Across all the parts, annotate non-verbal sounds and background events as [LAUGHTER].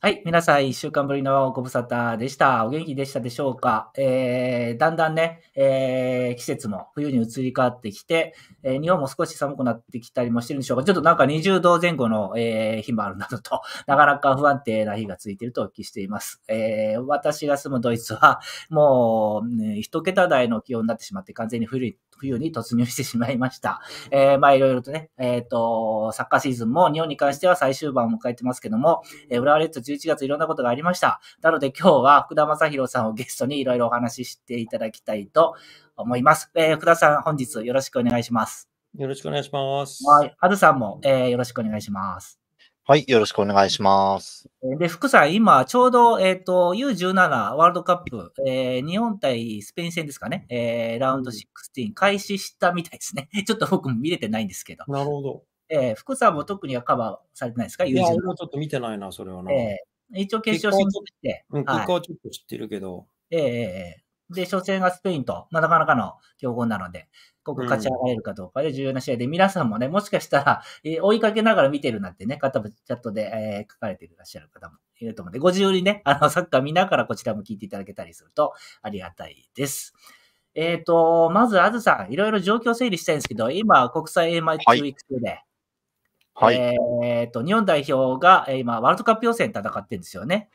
はい、皆さん1週間ぶりのご無沙汰でした。お元気でしたでしょうか、えー、だんだんね、えー、季節も冬に移り変わってきて、えー、日本も少し寒くなってきたりもしてるんでしょうかちょっとなんか20度前後の、えー、日もあるなどと、[LAUGHS] なかなか不安定な日が続いているとお聞きしています。えー、私が住むドイツは、もう、ね、桁台の気温になってしまって、完全に冬に冬に突入してしまいました。えー、まあいろいろとね、えっ、ー、と、サッカーシーズンも日本に関しては最終盤を迎えてますけども、えー、レッツ11月いろんなことがありました。なので今日は福田正宏さんをゲストにいろいろお話ししていただきたいと思います。えー、福田さん、本日よろしくお願いします。よろしくお願いします。はい。あずさんも、えー、よろしくお願いします。はい、よろしくお願いします。で、福さん、今、ちょうど、えっ、ー、と、U17 ワールドカップ、えー、日本対スペイン戦ですかね、えー、ラウンド16、開始したみたいですね。[LAUGHS] ちょっと僕も見れてないんですけど。なるほど。えー、福さんも特にはカバーされてないですかいや、俺もちょっと見てないな、それはな。えー、一応決勝進出して。うん、結果はちょっと知ってるけど。ええー、で、初戦がスペインと、まあ、なかなかの強豪なので、ここ勝ち上がれるかどうかで重要な試合で、うん、皆さんもね、もしかしたら、えー、追いかけながら見てるなんてね、方もチャットで、えー、書かれていらっしゃる方もいると思うんで、ご自由にね、あの、サッカー見ながらこちらも聞いていただけたりするとありがたいです。えっ、ー、と、まず、あずさん、いろいろ状況整理したいんですけど、今、国際 A マイ中育中で、はいはい、えっ、と、日本代表が今、ワールドカップ予選戦ってるんですよね。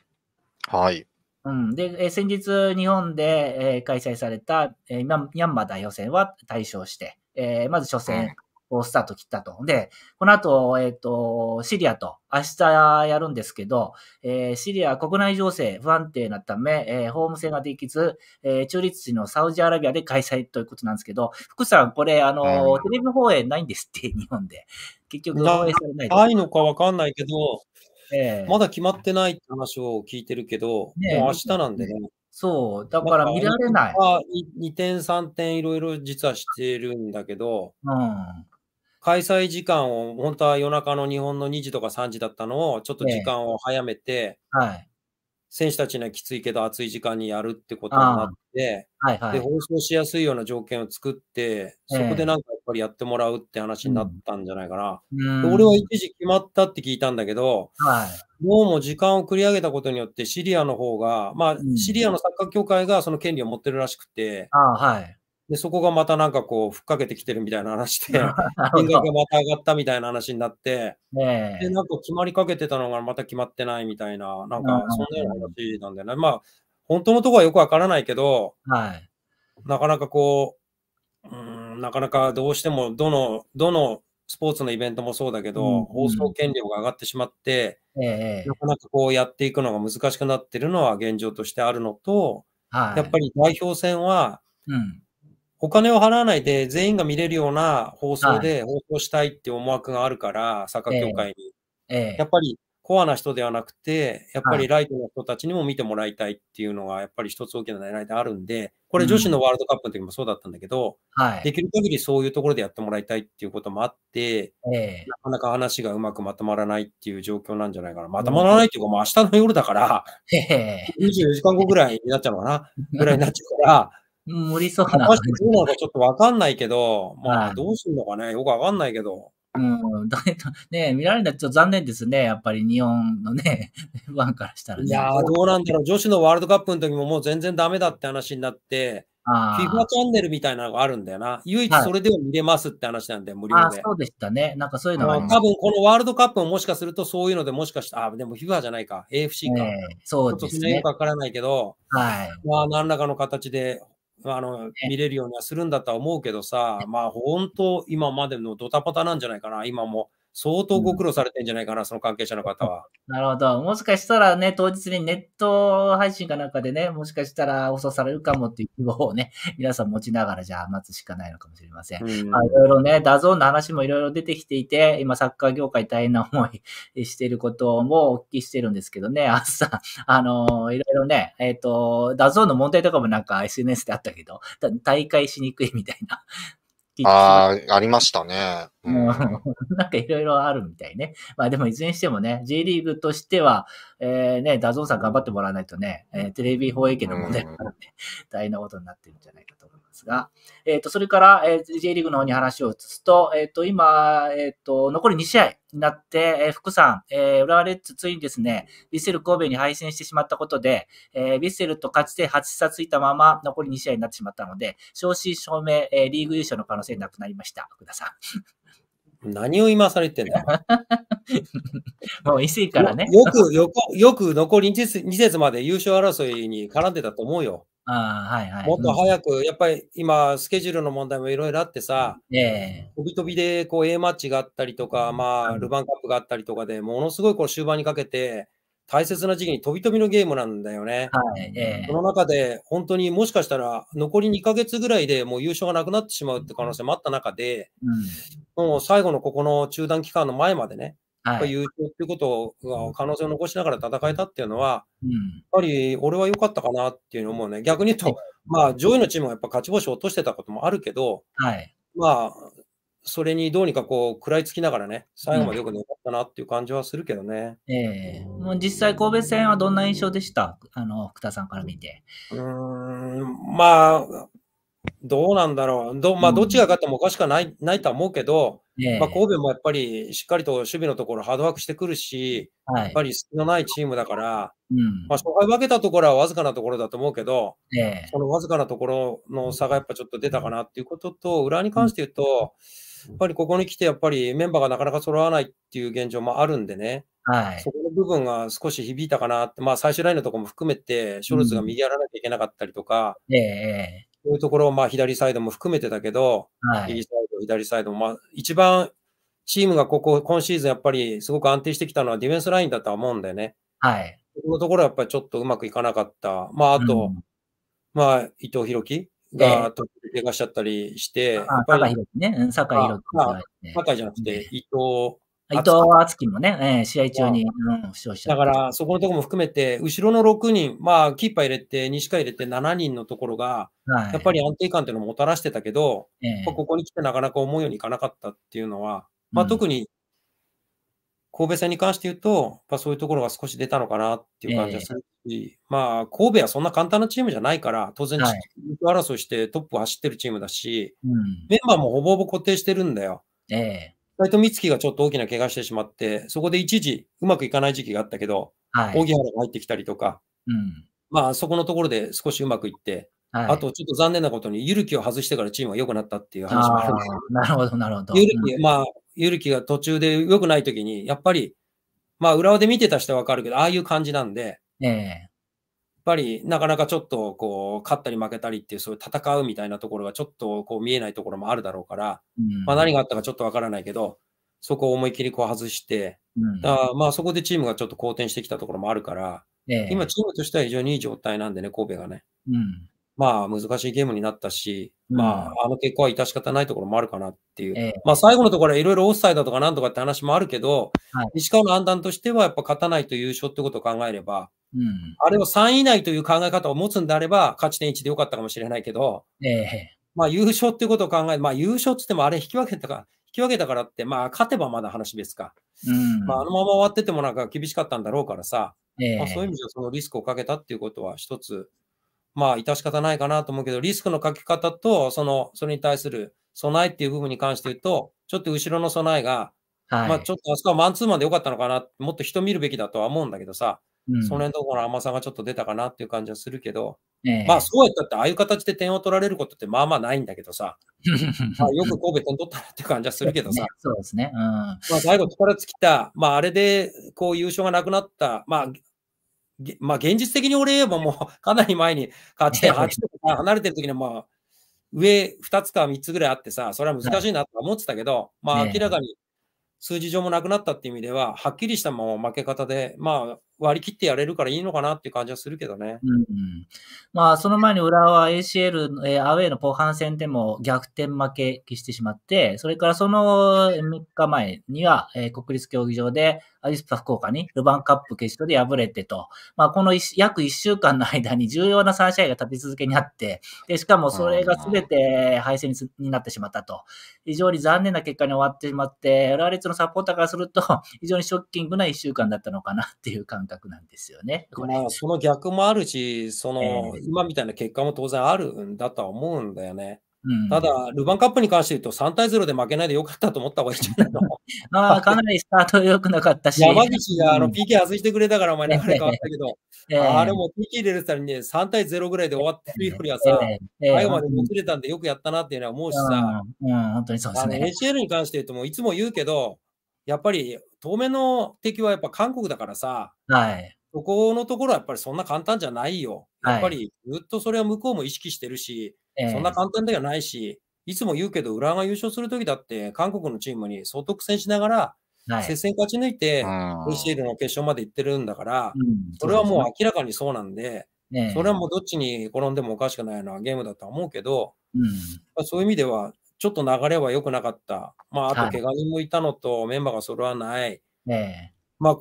はい。うん、で、え先日、日本で、え開催された、えミャンマー代表戦は対象して、えまず初戦、スタート切ったと。で、この後、えっ、ー、と、シリアと明日やるんですけど、えー、シリア国内情勢不安定なため、えー、ム務制ができず、えー、中立地のサウジアラビアで開催ということなんですけど、福さん、これ、あの、テレビ放映ないんですって、日本で。結局、放映されないないのかわかんないけど、えー、まだ決まってないって話を聞いてるけど、ね、もう明日なんでね。ねそう、だから見られない。な2点、3点いろいろ実はしてるんだけど、うん開催時間を、本当は夜中の日本の2時とか3時だったのを、ちょっと時間を早めて、えー、はい、選手たちにはきついけど暑い時間にやるってことになって、はいはい、で放送しやすいような条件を作って、そこでなんかやっぱりやってもらうって話になったんじゃないかな。うん、俺は一時決まったって聞いたんだけど、はい、どうも時間を繰り上げたことによってシリアの方が、まあ、シリアのサッカー協会がその権利を持ってるらしくて、うん、はい、で、そこがまたなんかこう、ふっかけてきてるみたいな話で、[LAUGHS] 金額がまた上がったみたいな話になって、ね、で、なんか決まりかけてたのがまた決まってないみたいな、なんかそんなような話なんだよね。まあ、本当のところはよくわからないけど、はい、なかなかこう、うん、なかなかどうしても、どの、どのスポーツのイベントもそうだけど、うんうん、放送権料が上がってしまって、ええ、なかなかこうやっていくのが難しくなってるのは現状としてあるのと、はい、やっぱり代表戦は、うんお金を払わないで全員が見れるような放送で放送したいって思惑があるから、サッカー協会に、ええやっぱりコアな人ではなくて、やっぱりライトの人たちにも見てもらいたいっていうのが、やっぱり一つ大きな狙いであるんで、これ女子のワールドカップの時もそうだったんだけど、うんはい、できる限りそういうところでやってもらいたいっていうこともあって、なかなか話がうまくまとまらないっていう状況なんじゃないかな。まとまらないっていうか、もう明日の夜だから、24時間後ぐらいになっちゃうのかなぐらいになっちゃうから、無理そうな。果どうなのかちょっとわかんないけど、まあ、どうするのかね、よくわかんないけど。うん、だね見られないと残念ですね、やっぱり日本のね、ワ [LAUGHS] ンからしたら、ね、いやどうなんだろう、女子のワールドカップの時ももう全然ダメだって話になって、ィ i f アチャンネルみたいなのがあるんだよな。唯一それでも見れますって話なんで、無料で。あ、そうでしたね。なんかそういうのは、多分このワールドカップももしかするとそういうのでもしかした、あ、でもィ i f アじゃないか、AFC か。えー、そうですね。ちょっとよくわからないけど、はい。まあ、何らかの形であの見れるようにはするんだとは思うけどさ、まあ本当、今までのドタパタなんじゃないかな、今も相当ご苦労されてんじゃないかな、うん、その関係者の方は。[LAUGHS] なるほど。もしかしたらね、当日にネット配信かなんかでね、もしかしたら放送されるかもっていう希望をね、[LAUGHS] 皆さん持ちながらじゃあ待つしかないのかもしれません。いろいろね、ダゾーンの話もいろいろ出てきていて、今サッカー業界大変な思いしていることもお聞きしてるんですけどね、あっさん、[LAUGHS] あの、いろいろね、えっ、ー、と、ダゾーンの問題とかもなんか SNS であったけど、大会しにくいみたいな。ああ、ありましたね。うん、[LAUGHS] なんかいろいろあるみたいね。まあでもいずれにしてもね、J リーグとしては、えー、ね、ダゾンさん頑張ってもらわないとね、えー、テレビ放映権の問題があるんで、大変なことになってるんじゃないかと思いますが、えっ、ー、と、それから、えー、J リーグの方に話を移すと、えっ、ー、と、今、えっ、ー、と、残り2試合になって、えー、福さん、えー、浦和レッズついにですね、ヴィッセル神戸に敗戦してしまったことで、えー、ヴィッセルと勝ち点8差ついたまま、残り2試合になってしまったので、正真正銘、えー、リーグ優勝の可能性なくなりました。福田さん。何を今されてんだ [LAUGHS] もう伊勢からね。よく、よく、よく残り2節まで優勝争いに絡んでたと思うよ。あはいはい、もっと早く、うん、やっぱり今、スケジュールの問題もいろいろあってさ、ね、飛び飛びでこう A マッチがあったりとか、まあ、ルヴァンカップがあったりとかでものすごいこう終盤にかけて、大切な時期に飛び飛びのゲームなんだよね。はいねその中で、本当にもしかしたら残り2ヶ月ぐらいでもう優勝がなくなってしまうって可能性もあった中で、うんもう最後のここの中断期間の前までね、はい、優勝っていうことが可能性を残しながら戦えたっていうのは、うん、やっぱり俺は良かったかなっていうふうに思うね。逆に言うと、まあ、上位のチームがやっぱ勝ち星を落としてたこともあるけど、はい、まあ、それにどうにかこう食らいつきながらね、最後までよく残ったなっていう感じはするけどね。うん、ええー、もう実際、神戸戦はどんな印象でしたあの、福田さんから見て。うん、まあ、どうなんだろう、ど,、まあ、どっちが勝ってもおかしくない,、ないとは思うけど、ね、まあ、神戸もやっぱりしっかりと守備のところハードワークしてくるし、はい、やっぱり隙のないチームだから、うん、まあ、勝敗分けたところはわずかなところだと思うけど、ね、そのわずかなところの差がやっぱちょっと出たかなっていうことと、裏に関して言うと、やっぱりここに来て、やっぱりメンバーがなかなか揃わないっていう現状もあるんでね、はい、そこの部分が少し響いたかなって、まあ、最終ラインのところも含めて、ショルツが右やらなきゃいけなかったりとか、ねそういうところ、まあ、左サイドも含めてだけど、はい、右サイド、左サイドも、まあ、一番チームがここ、今シーズンやっぱりすごく安定してきたのはディフェンスラインだとは思うんだよね。はい。このところはやっぱりちょっとうまくいかなかった。まあ、あと、うん、まあ、伊藤洋樹が、えー、怪我しちゃったりして、えー、やっぱり、ね、酒井博樹、坂酒井じゃなくて、伊藤伊藤敦樹もね、えー、試合中に、うん、負傷しただから、そこのところも含めて、後ろの6人、まあ、キーパー入れて、西川入れて7人のところが、はい、やっぱり安定感っていうのをもたらしてたけど、えー、ここに来てなかなか思うようにいかなかったっていうのは、まあ、特に神戸戦に関して言うと、そういうところが少し出たのかなっていう感じがするし、えー、まあ、神戸はそんな簡単なチームじゃないから、当然、争いしてトップを走ってるチームだし、メンバーもほぼほぼ固定してるんだよ。ええー斎藤美月がちょっと大きな怪我してしまって、そこで一時うまくいかない時期があったけど、はい、荻原が入ってきたりとか、うん、まあそこのところで少しうまくいって、はい、あとちょっと残念なことに、ゆるきを外してからチームは良くなったっていう話もあるんですなるほど、なるほど。ゆるき、まあ、ゆるきが途中で良くないときに、やっぱり、まあ、裏で見てた人はわかるけど、ああいう感じなんで、ええぱりなかなかちょっとこう勝ったり負けたりっていうそういう戦うみたいなところがちょっとこう見えないところもあるだろうから、うん、まあ、何があったかちょっとわからないけどそこを思い切りこう外して、うん、だまあそこでチームがちょっと好転してきたところもあるから、え今チームとしては非常にいい状態なんでね神戸がね、うん、まあ難しいゲームになったし、まああの結果は致し方ないところもあるかなっていう、えまあ最後のところはいろいろオフサイドとかなんとかって話もあるけど、はい、石川の判断としてはやっぱ勝たないと優勝ってことを考えれば、うん、あれを3位以内という考え方を持つんであれば、勝ち点1でよかったかもしれないけど、えまあ優勝っていうことを考え、まあ優勝っつってもあれ引き分けたか、引き分けたからって、まあ勝てばまだ話ですか。うん、まあ、あのまま終わっててもなんか厳しかったんだろうからさ、え、まあ、そういう意味ではそのリスクをかけたっていうことは一つ、まあ致し方ないかなと思うけど、リスクのかけ方と、その、それに対する備えっていう部分に関して言うと、ちょっと後ろの備えが、はい、まあちょっとあそこはマンツーマンでよかったのかな、もっと人見るべきだとは思うんだけどさ、その辺のところの甘さがちょっと出たかなっていう感じはするけど、えまあそうやったって、ああいう形で点を取られることってまあまあないんだけどさ、[LAUGHS] まあよく神戸点取ったなって感じはするけどさ、[LAUGHS] そうですね。うん、まあ最後力尽きた、まああれでこう優勝がなくなった、まあ、まあ現実的に俺ばもう [LAUGHS] かなり前に勝ち点8とか離れてる時にまあ上2つか3つぐらいあってさ、それは難しいなと思ってたけど、はい、まあ明らかに、数字上もなくなったっていう意味では、はっきりしたも負け方で、まあ、割り切ってやれるからいいのかなっていう感じはするけどね。うん、うん、まあ、その前に浦和は ACL、えー、アウェイの後半戦でも逆転負けしてしまって、それからその3日前には、えー、国立競技場でアリスパ福岡にルヴァンカップ決勝で敗れてと、まあ、この約1週間の間に重要な3試合が立て続けにあって、でしかもそれが全て敗戦になってしまったと、非常に残念な結果に終わってしまって、浦和レッズのサポーターからすると、非常にショッキングな1週間だったのかなっていう感じ。覚なんですよね。まあ、その逆もあるし、その、えー、今みたいな結果も当然あるんだとは思うんだよね。うん、ただ、ルヴァンカップに関して言うと、3対0で負けないでよかったと思った方がいいじゃないの [LAUGHS] あかなりスタート良くなかったし。山岸があの PK 外してくれたから、お前、流れ変わったけど、[LAUGHS] えー、あれも PK 入れたらに、ね、3対0ぐらいで終わってるよりはさ、最後までもつれたんでよくやったなっていうのは思うしさ、うんうん、本当にそうですね。ACL に関して言うと、もいつも言うけど、やっぱり当面の敵はやっぱ韓国だからさ、はい、そこのところはやっぱりそんな簡単じゃないよ。やっぱりずっとそれは向こうも意識してるし、はい、そんな簡単ではないし、いつも言うけど、浦和が優勝するときだって、韓国のチームに相当苦戦しながら、接戦勝ち抜いて、プシールの決勝まで行ってるんだから、うん、それはもう明らかにそうなんで、ね、それはもうどっちに転んでもおかしくないようなゲームだとは思うけど、うん、そういう意味では、ちょっと流れは良くなかった。まあ、あと、怪我人もいたのと、メンバーが揃わない。ね、まあ、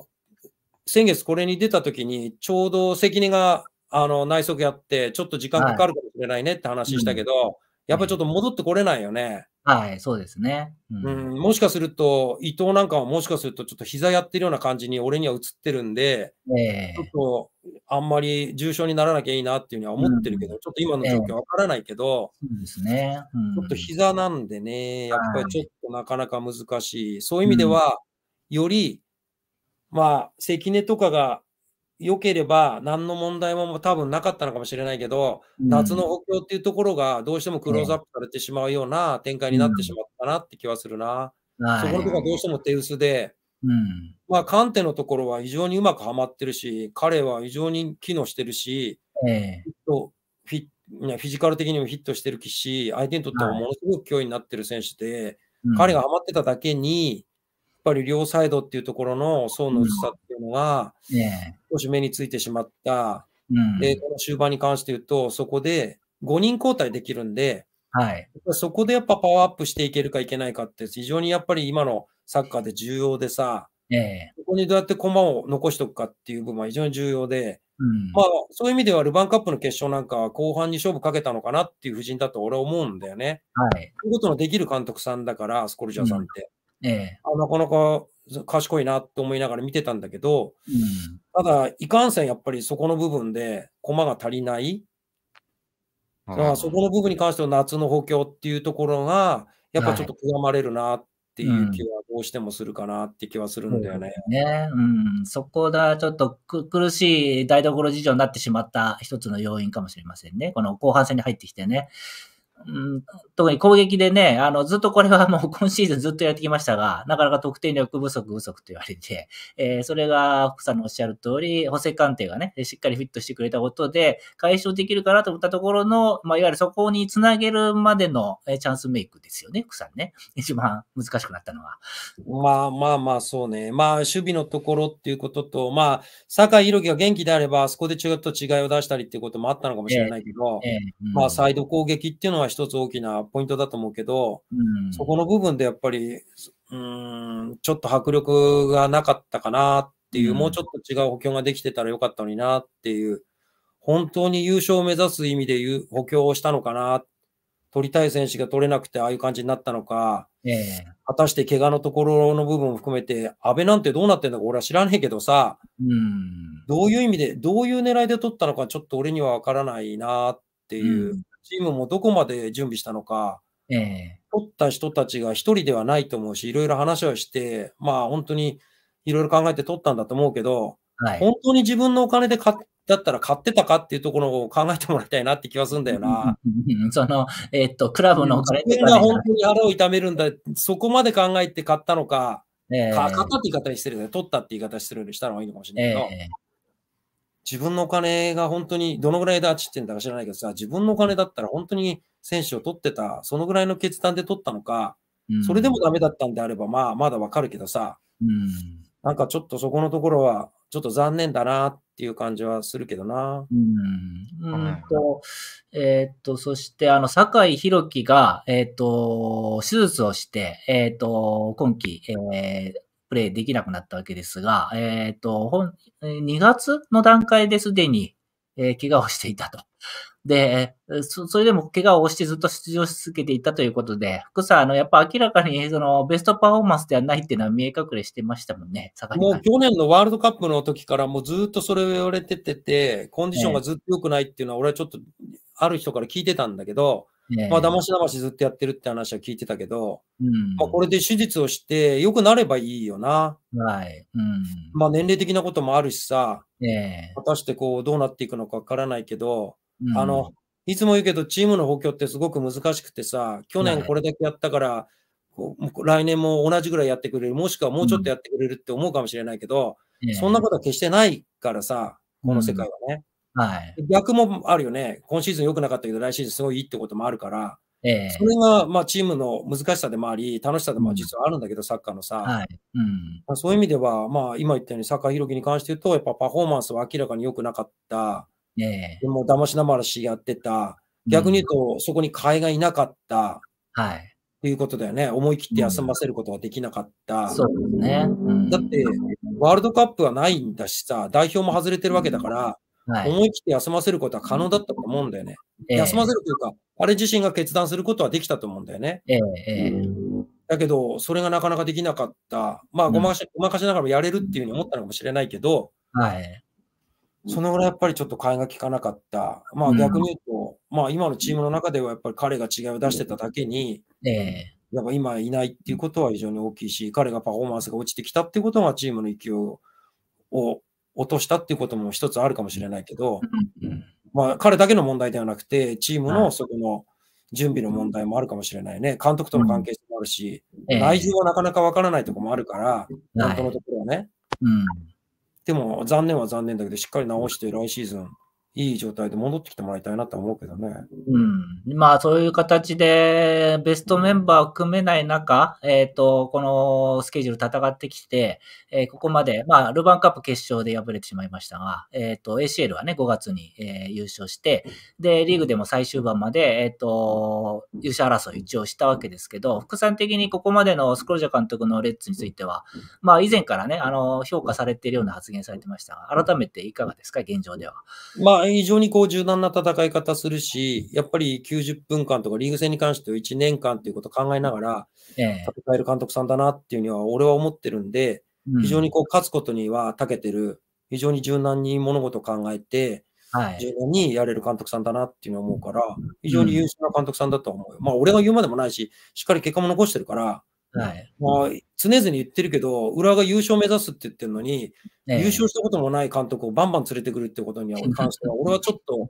先月これに出たときに、ちょうど責任があの内側やって、ちょっと時間かかるかもしれないねって話したけど、はいうん、やっぱちょっと戻ってこれないよね。はい、そうですね。うん、うん、もしかすると、伊藤なんかはもしかすると、ちょっと膝やってるような感じに俺には映ってるんで、えー、ちょっとあんまり重症にならなきゃいいなっていうふうには思ってるけど、うん、ちょっと今の状況わからないけど、えー、そうですね、うん、ちょっと膝なんでね、やっぱりちょっとなかなか難しい。そういう意味では、より、まあ、関根とかが良ければ何の問題も多分なかったのかもしれないけど、うん、夏の補強っていうところがどうしてもクローズアップされてしまうような展開になってしまったなって気はするな。うん、そこのところはどうしても手薄で、うん、まあ、カンテのところは非常にうまくはまってるし、彼は非常に機能してるし、えー、フィフィジカル的にもヒットしてるし、相手にとってもものすごく脅威になってる選手で、彼がはまってただけに、ぱり両サイドっていうところの層の薄さっていうのが、少し目についてしまった。うん、で、この終盤に関して言うと、そこで5人交代できるんで、はい、そこでやっぱパワーアップしていけるかいけないかって、非常にやっぱり今のサッカーで重要でさ、そここにどうやって駒を残しておくかっていう部分は非常に重要で、うん、まあ、そういう意味ではルヴァンカップの決勝なんかは後半に勝負かけたのかなっていう布陣だと俺は思うんだよね。はい。そういうことのできる監督さんだから、スコルジャーさんって。ええ、あなかなか賢いなと思いながら見てたんだけど、うん、ただ、いかんせんやっぱりそこの部分で駒が足りない。だからそこの部分に関しては夏の補強っていうところが、やっぱちょっと悔やまれるなっていう気はどうしてもするかなって気はするんだよね。うん、ね、うん、そこがちょっと苦しい台所事情になってしまった一つの要因かもしれませんね。この後半戦に入ってきてね。うん、特に攻撃でね、あの、ずっとこれはもう [LAUGHS] 今シーズンずっとやってきましたが、なかなか得点力不足不足と言われて、えー、それが福さんのおっしゃる通り、補正鑑定がね、しっかりフィットしてくれたことで、解消できるかなと思ったところの、まあ、いわゆるそこにつなげるまでのチャンスメイクですよね、福さんね。一番難しくなったのは。まあまあまあ、そうね。まあ、守備のところっていうことと、まあ、酒井宏樹が元気であれば、そこでちょっと違いを出したりっていうこともあったのかもしれないけど、えーえーうん、まあ、サイド攻撃っていうのはは一つ大きなポイントだと思うけど、うん、そこの部分でやっぱり、うん、ちょっと迫力がなかったかなっていう、うん、もうちょっと違う補強ができてたらよかったのになっていう、本当に優勝を目指す意味でう補強をしたのかな、取りたい選手が取れなくてああいう感じになったのか、えー、果たして怪我のところの部分を含めて、安倍なんてどうなってんだか俺は知らねえけどさ、うん、どういう意味で、どういう狙いで取ったのかちょっと俺にはわからないなっていう。うんチームもどこまで準備したのか、えー、取った人たちが一人ではないと思うし、いろいろ話をして、まあ本当にいろいろ考えて取ったんだと思うけど、はい、本当に自分のお金で買だったら買ってたかっていうところを考えてもらいたいなって気はするんだよな。その、えー、っと、クラブのお金自分が本当に腹を痛めるんだ、そこまで考えて買ったのか、えー、買ったって言い方にしてるね、取ったって言い方してるようにしたのがいいのかもしれないけど、えー自分のお金が本当にどのぐらいであっちってんだか知らないけどさ、自分のお金だったら本当に選手を取ってた、そのぐらいの決断で取ったのか、それでもダメだったんであれば、まあ、まだわかるけどさ、うん、なんかちょっとそこのところは、ちょっと残念だなっていう感じはするけどな。うん。うんと、えー、っと、そして、あの、酒井宏樹が、えー、っと、手術をして、えー、っと、今季、えー、プレイできなくなったわけですが、えっ、ー、と、2月の段階ですでに、えー、怪我をしていたと。で、それでも怪我をしてずっと出場し続けていたということで、福さん、あの、やっぱ明らかに、その、ベストパフォーマンスではないっていうのは見え隠れしてましたもんね、もう去年のワールドカップの時からもうずっとそれを言われてて、コンディションがずっと良くないっていうのは、俺はちょっと、ある人から聞いてたんだけど、まあ、騙し騙しずっとやってるって話は聞いてたけど、うん、まあ、これで手術をして良くなればいいよな。はい。うん、まあ、年齢的なこともあるしさ、果たしてこう、どうなっていくのかわからないけど、うん、あの、いつも言うけど、チームの補強ってすごく難しくてさ、去年これだけやったから、はい来年も同じぐらいやってくれる、もしくはもうちょっとやってくれるって思うかもしれないけど、うん、そんなことは決してないからさ、この世界はね。はい、逆もあるよね。今シーズン良くなかったけど、来シーズンすごいいいってこともあるから、えー、それが、まあ、チームの難しさでもあり、楽しさでも実はあるんだけど、うん、サッカーのさ、はいうんまあ、そういう意味では、まあ、今言ったように、サッカー広木に関して言うと、やっぱパフォーマンスは明らかに良くなかった、えー、でも騙しなまらしやってた、逆に言うと、そこに替えがいなかった、はい、ということだよね、思い切って休ませることができなかった。そうですね、だって、ワールドカップはないんだしさ、代表も外れてるわけだから、思い切って休ませることは可能だったと思うんだよね。休ませるというか、あれ自身が決断することはできたと思うんだよね。えーえー、だけど、それがなかなかできなかった。まあ、ごまかしごまかしながらもやれるっていうふうに思ったのかもしれないけど、はい、そのぐらいやっぱりちょっと買いが利かなかった。まあ、逆に言うと、うん、まあ、今のチームの中ではやっぱり彼が違いを出してただけに、えー、やっぱ今いないっていうことは非常に大きいし、彼がパフォーマンスが落ちてきたっていうことがチームの勢いを落としたっていうことも一つあるかもしれないけど、まあ、彼だけの問題ではなくて、チームのそこの準備の問題もあるかもしれないね。監督との関係性もあるし、内情はなかなかわからないところもあるから、本当のところはね。でも、残念は残念だけど、しっかり直して来シーズンいい状態で戻ってきてもらいたいなと思うけどね。うん。まあ、そういう形で、ベストメンバーを組めない中、えっ、ー、と、このスケジュール戦ってきて、えー、ここまで、まあ、ルヴァンカップ決勝で敗れてしまいましたが、えっ、ー、と、ACL はね、5月に、えー、優勝して、で、リーグでも最終盤まで、えっ、と、優勝争い一応したわけですけど、副産的にここまでのスクロージャ監督のレッツについては、まあ、以前からね、あの、評価されているような発言されてましたが、改めていかがですか、現状では。まあ非常にこう柔軟な戦い方するし、やっぱり90分間とかリーグ戦に関しては1年間ということを考えながら戦える監督さんだなっていうには俺は思ってるんで、非常にこう勝つことには長けてる、非常に柔軟に物事を考えて、柔軟にやれる監督さんだなっていうのは思うから、非常に優秀な監督さんだと思うよ。まあ俺が言うまでもないし、しっかり結果も残してるから、はい、まあ、常々言ってるけど、浦和が優勝目指すって言ってるのに、優勝したこともない監督をバンバン連れてくるってことに [LAUGHS] 関しては、俺はちょっと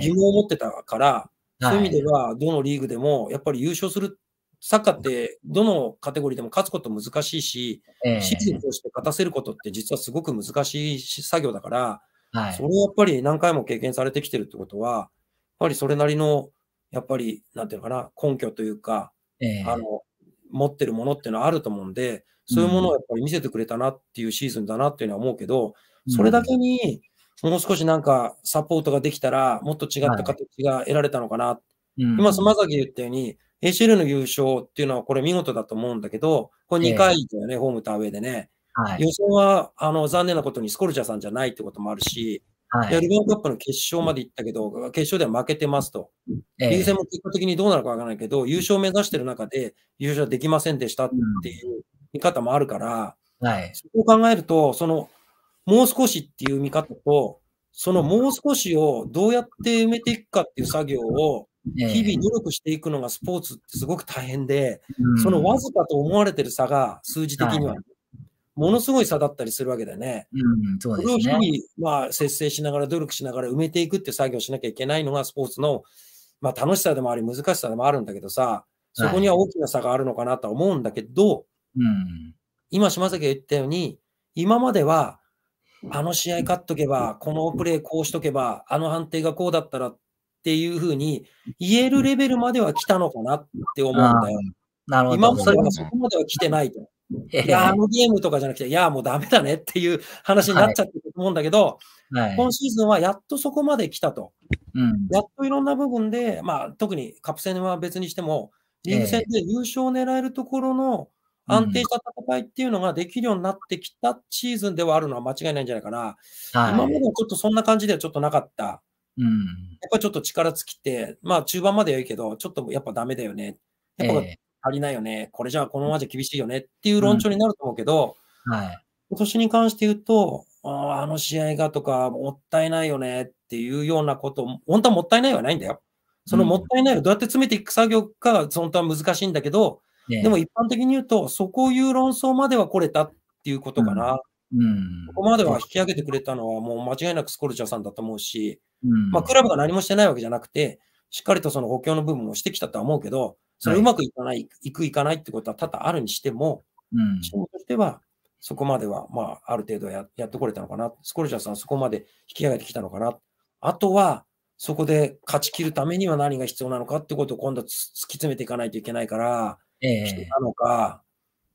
疑問を持ってたから、そういう意味では、どのリーグでもやっぱり優勝する、サッカーってどのカテゴリーでも勝つこと難しいし、ね、シーズンとして勝たせることって実はすごく難しい作業だから、はい、それをやっぱり何回も経験されてきてるってことは、やっぱりそれなりの、やっぱり、なんていうのかな、根拠というか、あの持ってるものっていうのはあると思うんで、そういうものをやっぱり見せてくれたなっていうシーズンだなっていうのは思うけど、それだけに、もう少しなんかサポートができたら、もっと違った形が得られたのかな。はい、今、ま崎き言ったように、ACL の優勝っていうのはこれ見事だと思うんだけど、これ2回だよね、えー、ホームタアウェイでね。はい、予想はあの残念なことにスコルジャーさんじゃないってこともあるし、はい、ルヴァンカップの決勝まで行ったけど、決勝では負けてますと。えー、リーグ戦も結果的にどうなるかわからないけど、優勝を目指してる中で優勝できませんでしたっていう見方もあるから、はい、そこを考えると、その、もう少しっていう見方と、そのもう少しをどうやって埋めていくかっていう作業を、日々努力していくのがスポーツってすごく大変で、そのわずかと思われてる差が数字的には、はいものすごい差だったりするわけだよね。うん、そうですね。それを日々、まあ、節制しながら努力しながら埋めていくって作業しなきゃいけないのがスポーツの、まあ、楽しさでもあり、難しさでもあるんだけどさ、そこには大きな差があるのかなと思うんだけど、はい、うん、今、島崎が言ったように、今までは、あの試合勝っとけば、このプレーこうしとけば、あの判定がこうだったらっていうふうに言えるレベルまでは来たのかなって思うんだよ。なるほど。今もでれはそこまでは来てないと。いや、[LAUGHS] あのゲームとかじゃなくて、いや、もうだめだねっていう話になっちゃってると思うんだけど、はいはい、今シーズンはやっとそこまで来たと。うん、やっといろんな部分で、まあ、特にカップ戦は別にしても、リーグ戦で優勝を狙えるところの安定した戦いっていうのができるようになってきたシーズンではあるのは間違いないんじゃないかな。はい、今までちょっとそんな感じではちょっとなかった。うん、やっぱりちょっと力尽きて、まあ中盤まではいいけど、ちょっとやっぱだめだよね。やっぱ足りないよね、これじゃあこのままじゃ厳しいよねっていう論調になると思うけど、うん、はい、今年に関して言うと、ああの試合がとか、もったいないよねっていうようなこと、本当はもったいないはないんだよ。そのもったいないをどうやって詰めていく作業が本当は難しいんだけど、ね、でも一般的に言うと、そこを言う論争までは来れたっていうことかな。うん、うん、ここまでは引き上げてくれたのは、もう間違いなくスコルチャーさんだと思うし、うん、まあ、クラブが何もしてないわけじゃなくて、しっかりとその補強の部分をしてきたとは思うけど、それうまくいかない、い、くいかないってことは多々あるにしても、うん、チームとしては、そこまでは、まあ、ある程度ややってこれたのかな。スコルジャーさん、そこまで引き上げてきたのかな。あとは、そこで勝ち切るためには何が必要なのかってことを今度突き詰めていかないといけないから、ええ人なのか、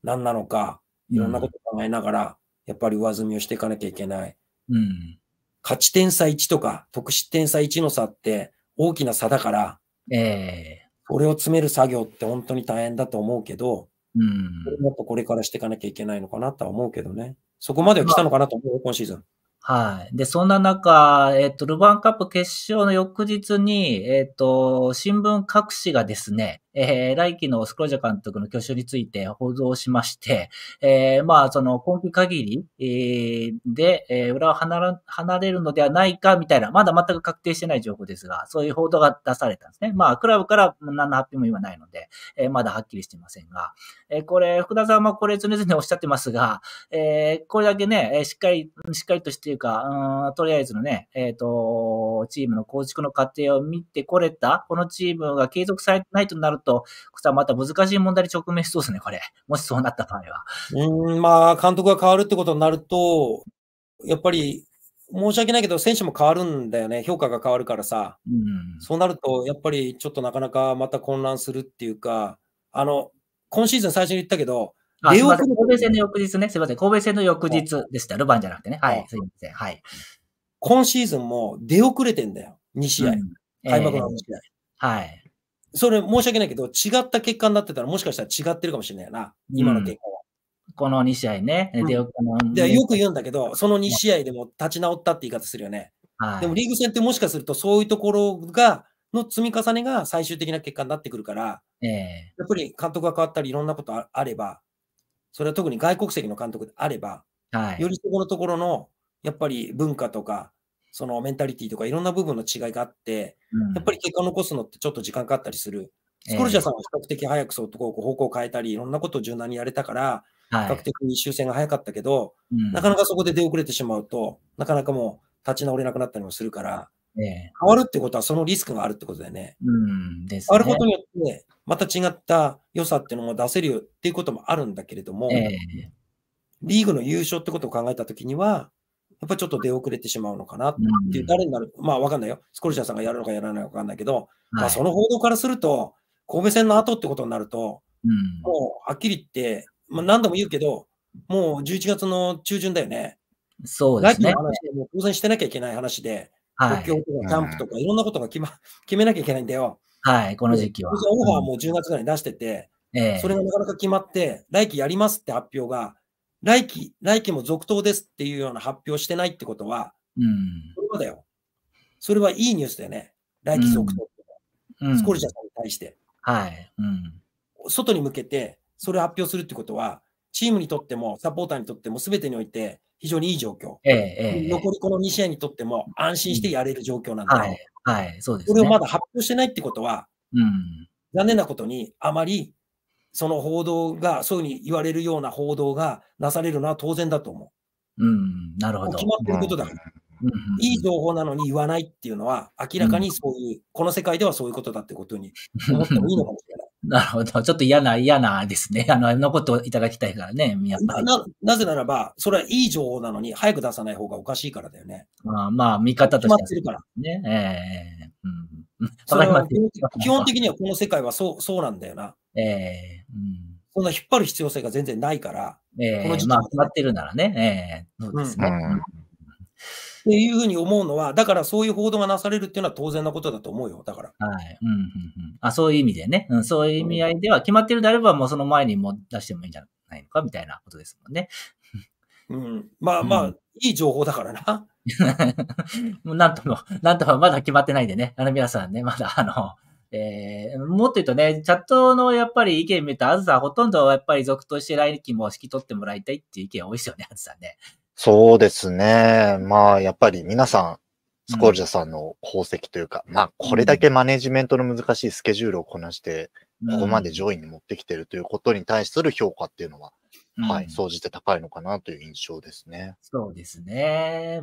何なのか、いろんなことを考えながら、やっぱり上積みをしていかなきゃいけない。うん、勝ち点差1とか、得失点差1の差って大きな差だから、ええこれを詰める作業って本当に大変だと思うけど、うん、もっとこれからしていかなきゃいけないのかなとは思うけどね。そこまでは来たのかなと思う、今シーズン。はい。で、そんな中、えっ、ー、と、ルヴァンカップ決勝の翌日に、えっ、ー、と、新聞各紙がですね、えー、来期のスクロジャ監督の挙手について報道しまして、えー、まあ、その、今期限り、えー、で、えー、裏を離れるのではないか、みたいな、まだ全く確定してない情報ですが、そういう報道が出されたんですね。まあ、クラブから何の発表も今ないので、えー、まだはっきりしていませんが、えー、これ、福田さんもこれ常々おっしゃってますが、えー、これだけね、えー、しっかり、しっかりとしていうか、うん、とりあえずのね、えっ、ー、と、チームの構築の過程を見てこれた、このチームが継続されてないとなるっと、さ、また難しい問題に直面しそうですね、これ。もしそうなった場合は。うん、まあ、監督が変わるってことになると、やっぱり、申し訳ないけど、選手も変わるんだよね、評価が変わるからさ。うん、そうなると、やっぱりちょっとなかなかまた混乱するっていうか、あの、今シーズン最初に言ったけど、あ、すみません。神戸戦の翌日ね。すみません。神戸戦の翌日でした。ルヴァンじゃなくてね。はい。すみません。はい。今シーズンも出遅れてんだよ。2試合。開幕の2試合。はい。それ申し訳ないけど、違った結果になってたら、もしかしたら違ってるかもしれないな、今の結果は。うん、この2試合ね。うん、でよく言うんだけど、その2試合でも立ち直ったって言い方するよね。はい、でもリーグ戦ってもしかすると、そういうところが、の積み重ねが最終的な結果になってくるから、えー、やっぱり監督が変わったり、いろんなことあれば、それは特に外国籍の監督であれば、はい、よりそこのところの、やっぱり文化とか、そのメンタリティとかいろんな部分の違いがあって、うん、やっぱり結果を残すのってちょっと時間かかったりする。スコルジャーさんは比較的早くそうとこう方向を変えたり、いろんなことを柔軟にやれたから、比較的に修正が早かったけど、はい、なかなかそこで出遅れてしまうと、なかなかもう立ち直れなくなったりもするから、変わるってことはそのリスクがあるってことだよね。うんですね変わることによって、また違った良さっていうのも出せるよっていうこともあるんだけれども、えリーグの優勝ってことを考えたときには、やっぱりちょっと出遅れてしまうのかなっていう、誰になる、まあ分かんないよ。スコルシャさんがやるのかやらないのか分かんないけど、はい、まあその報道からすると、神戸戦の後ってことになると、うん、もうはっきり言って、まあ、何度も言うけど、もう11月の中旬だよね。そうですね。ラの話でも当然してなきゃいけない話で、はい、国境とかキャンプとかいろんなことが決,、ま、決めなきゃいけないんだよ。はい、この時期は。オファーも10月ぐらいに出してて、えー、それがなかなか決まって、来期やりますって発表が来期、来期も続投ですっていうような発表してないってことは、うん、それはだよ。それはいいニュースだよね。来期続投うん、スコルジャーさんに対して。はい。うん、外に向けて、それを発表するってことは、チームにとっても、サポーターにとっても、すべてにおいて、非常にいい状況、えええ。残りこの2試合にとっても、安心してやれる状況なんだ、はい、はい、そうです、ね。れをまだ発表してないってことは、うん、残念なことに、あまりその報道が、そういうふうに言われるような報道がなされるのは当然だと思う。うん、なるほど。決まってることだから。うんいい情報なのに言わないっていうのは、明らかにそういう、うん、この世界ではそういうことだってことに思ってもいいのかもしれない。なるほど。ちょっと嫌な、嫌なですね。あの、残っていただきたいからね、やっぱり。な、なぜならば、それはいい情報なのに、早く出さない方がおかしいからだよね。まあ、まあ、見方として、ね。決まってるから。ね。ええー、うん。基本的にはこの世界はそうそうなんだよな。ええー、うん。そんな引っ張る必要性が全然ないから。ええー、この時まあ、決まってるならね。ええー、そうですね。うんっていうふうに思うのは、だからそういう報道がなされるっていうのは当然なことだと思うよ、だから。はい。うん、うん、うん。あ、そういう意味でね。うん、そういう意味合いでは、決まってるであれば、もうその前にも出してもいいんじゃないのか、みたいなことですもんね。うん。まあまあ、うん、いい情報だからな。[LAUGHS] もうなんとも、なんともまだ決まってないんでね。あの皆さんね、まだあの、えー、もっと言うとね、チャットのやっぱり意見見ると、あずさほとんどやっぱり続投して来期も引き取ってもらいたいっていう意見多いですよね、あずさんね。そうですね。まあ、やっぱり皆さん、スコールジャさんの功績というか、うん、まあ、これだけマネジメントの難しいスケジュールをこなして、ここまで上位に持ってきてるということに対する評価っていうのは、はい、総じて高いのかなという印象ですね。そうですね。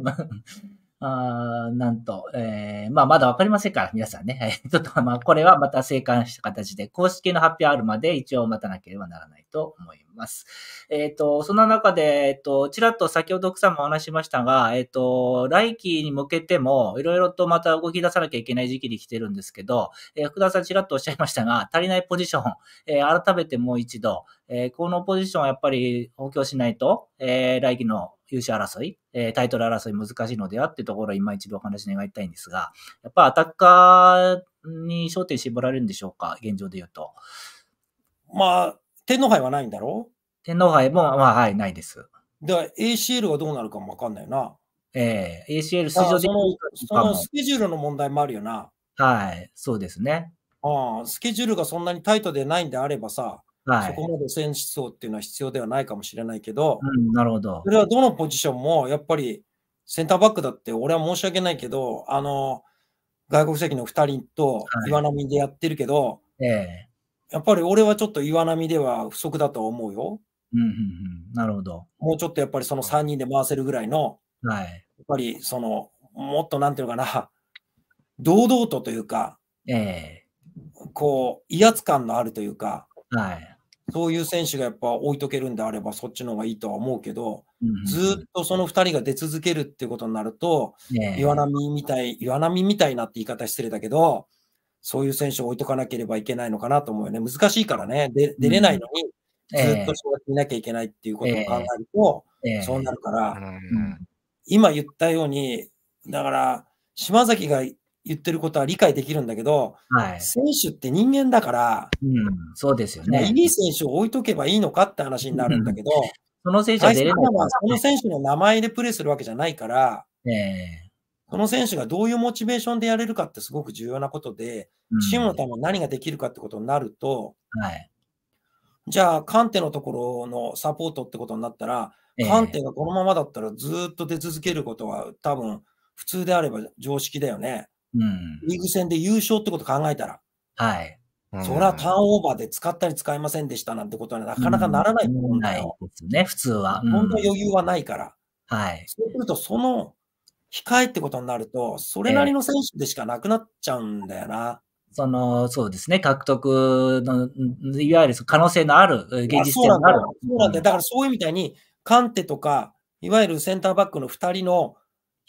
あなんと、えー、まあ、まだわかりませんから、皆さんね。[LAUGHS] ちょっと、まあ、これはまた生還した形で、公式の発表あるまで一応待たなければならないと思います。えっ、ー、と、そんな中で、えっ、ー、と、ちらっと先ほど奥さんもお話しましたが、えっ、ー、と、来期に向けても、いろいろとまた動き出さなきゃいけない時期に来てるんですけど、えー、福田さんちらっとおっしゃいましたが、足りないポジション、えー、改めてもう一度、えー、このポジションはやっぱり補強しないと、えー、来期の優勝争い、えー、タイトル争い難しいのではってところを今一度お話願いたいんですが、やっぱアタッカーに焦点絞られるんでしょうか、現状で言うと。まあ、天皇杯はないんだろう天皇杯も、まあ、はい、ないです。では、ACL がどうなるかもわかんないな。ええー、ACL 出場できそのスケジュールの問題もあるよな。はい、そうですね。ああ、スケジュールがそんなにタイトでないんであればさ、はい、そこまで選手っていうのは必要ではないかもしれないけど、うん、なるほどそれはどのポジションもやっぱりセンターバックだって俺は申し訳ないけど、あの外国籍の2人と岩波でやってるけど、はいえー、やっぱり俺はちょっと岩波では不足だと思うよ。うんうんうん、なるほど。もうちょっとやっぱりその3人で回せるぐらいの、はい、やっぱりそのもっとなんていうのかな、堂々とというか、えー、こう威圧感のあるというか、はい、そういう選手がやっぱ置いとけるんであれば、そっちの方がいいとは思うけど、うん、ずっとその2人が出続けるっていうことになると、ね、岩波みたい、岩波みたいなって言い方失礼だけど、そういう選手を置いとかなければいけないのかなと思うよね。難しいからね、で出れないのに、ずっとそうやっていなきゃいけないっていうことを考えると、そうなるから、うん、今言ったように、だから、島崎が言ってることは理解できるんだけど、はい、選手って人間だから、うん、そうですよね。いい選手を置いとけばいいのかって話になるんだけど、その選手は出れない、ね、その選手の名前でプレーするわけじゃないから、えー、その選手がどういうモチベーションでやれるかってすごく重要なことで、うん、チームのために何ができるかってことになると、はい、じゃあ、カンテのところのサポートってことになったら、えー、カンテがこのままだったらずっと出続けることは多分、普通であれば常識だよね。うん、リーグ戦で優勝ってこと考えたら、はい。そりゃターンオーバーで使ったり使いませんでしたなんてことはなかなかならないと思うんだよ。ですね、普通は。ん、本当余裕はないから。はい。そうすると、その控えってことになると、それなりの選手でしかなくなっちゃうんだよな。その、そうですね、獲得の、いわゆる可能性のある、現実性のある。そうなんだだからそういうみたいに、カンテとか、いわゆるセンターバックの2人の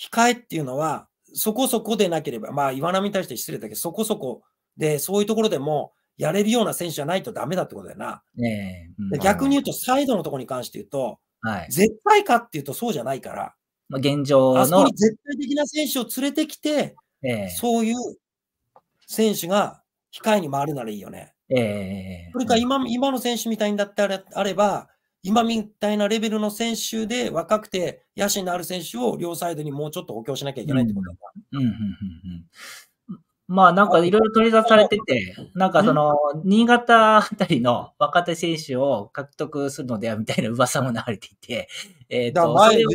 控えっていうのは、そこそこでなければ、まあ、岩波に対して失礼だけど、そこそこで、そういうところでも、やれるような選手じゃないとダメだってことだよな。ねえ、逆に言うと、サイドのところに関して言うと、はい、絶対かっていうとそうじゃないから、まあ、現状の。あそこに絶対的な選手を連れてきて、えそういう選手が控えに回るならいいよね。ええ。それか今今の選手みたいにだってあれあれば、今みたいなレベルの選手で若くて野心のある選手を両サイドにもうちょっと補強しなきゃいけないってことだ、うんうんうんうん。まあなんかいろいろ取り出されてて、なんかその、新潟あたりの若手選手を獲得するのではみたいな噂も流れていて、[LAUGHS] えっ、ー、と、それを、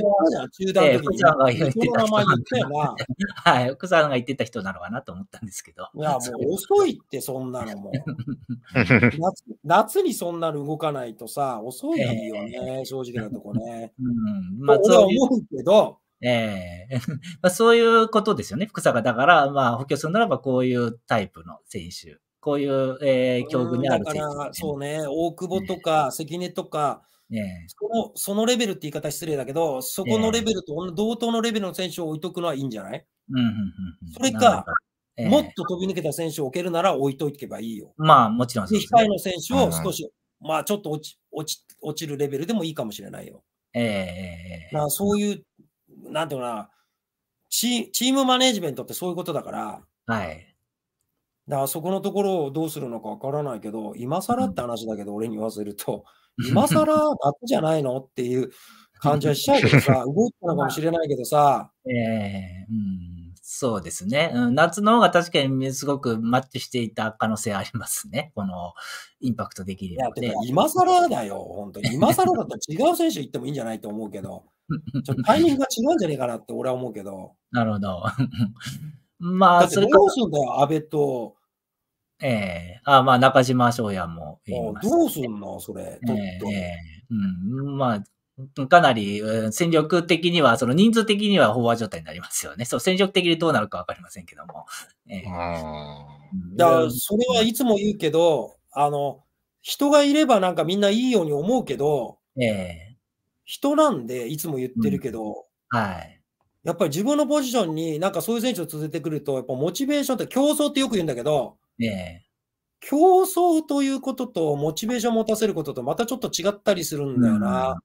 中断えー、福さんが言ってた人なのかな。[LAUGHS] はい、福さんが言ってた人なのかなと思ったんですけど。いや、もう遅いって、そんなのも [LAUGHS] 夏。夏にそんなの動かないとさ、遅いよね、えー、正直なとこね。うん、まあ、そう思うけど、ええー、[LAUGHS] まあ、そういうことですよね。福坂だから、まあ、補強するならば、こういうタイプの選手。こういう、えー、境遇にある選手、ね、だから、そうね、大久保とか、関根とか、ねその、そのレベルって言い方失礼だけど、そこのレベルと同等のレベルの選手を置いとくのはいいんじゃないそれか、えー、もっと飛び抜けた選手を置けるなら置いといけばいいよ。まあもちろんそうです、ね。控えの選手を少し、まあちょっと落ち落ち落ちるレベルでもいいかもしれないよ。ええー、そういうなんていうかな、チチームマネジメントってそういうことだから、はい。だからそこのところをどうするのかわからないけど、今更って話だけど、俺に言わせると、今更だじゃないのっていう感じはしちゃうけどさ、[LAUGHS] 動いたのかもしれないけどさ。ええー、うん、そうですね、うん。夏の方が確かにすごくマッチしていた可能性ありますね。このインパクトできる、ね。いや、今更だよ、本当に。今更だったら違う選手行ってもいいんじゃないと思うけど。タイミングが違うんじゃねえかなって俺は思うけど。[LAUGHS] なるほど。[LAUGHS] まあ、それどうすんだよ、安倍と。ええー、あまあ、中島翔也もね、どうすんのそれ、えー、えー、うん。まあ、かなり戦力的には、その人数的には飽和状態になりますよね。そう、戦力的にどうなるかわかりませんけども。ええー、だから、それはいつも言うけど、あの、人がいればなんかみんないいように思うけど、ええ人なんで、いつも言ってるけど、うん、はい。やっぱり自分のポジションになんかそういう選手を続けてくると、やっぱモチベーションって競争ってよく言うんだけど、ね、競争ということとモチベーションを持たせることとまたちょっと違ったりするんだよな。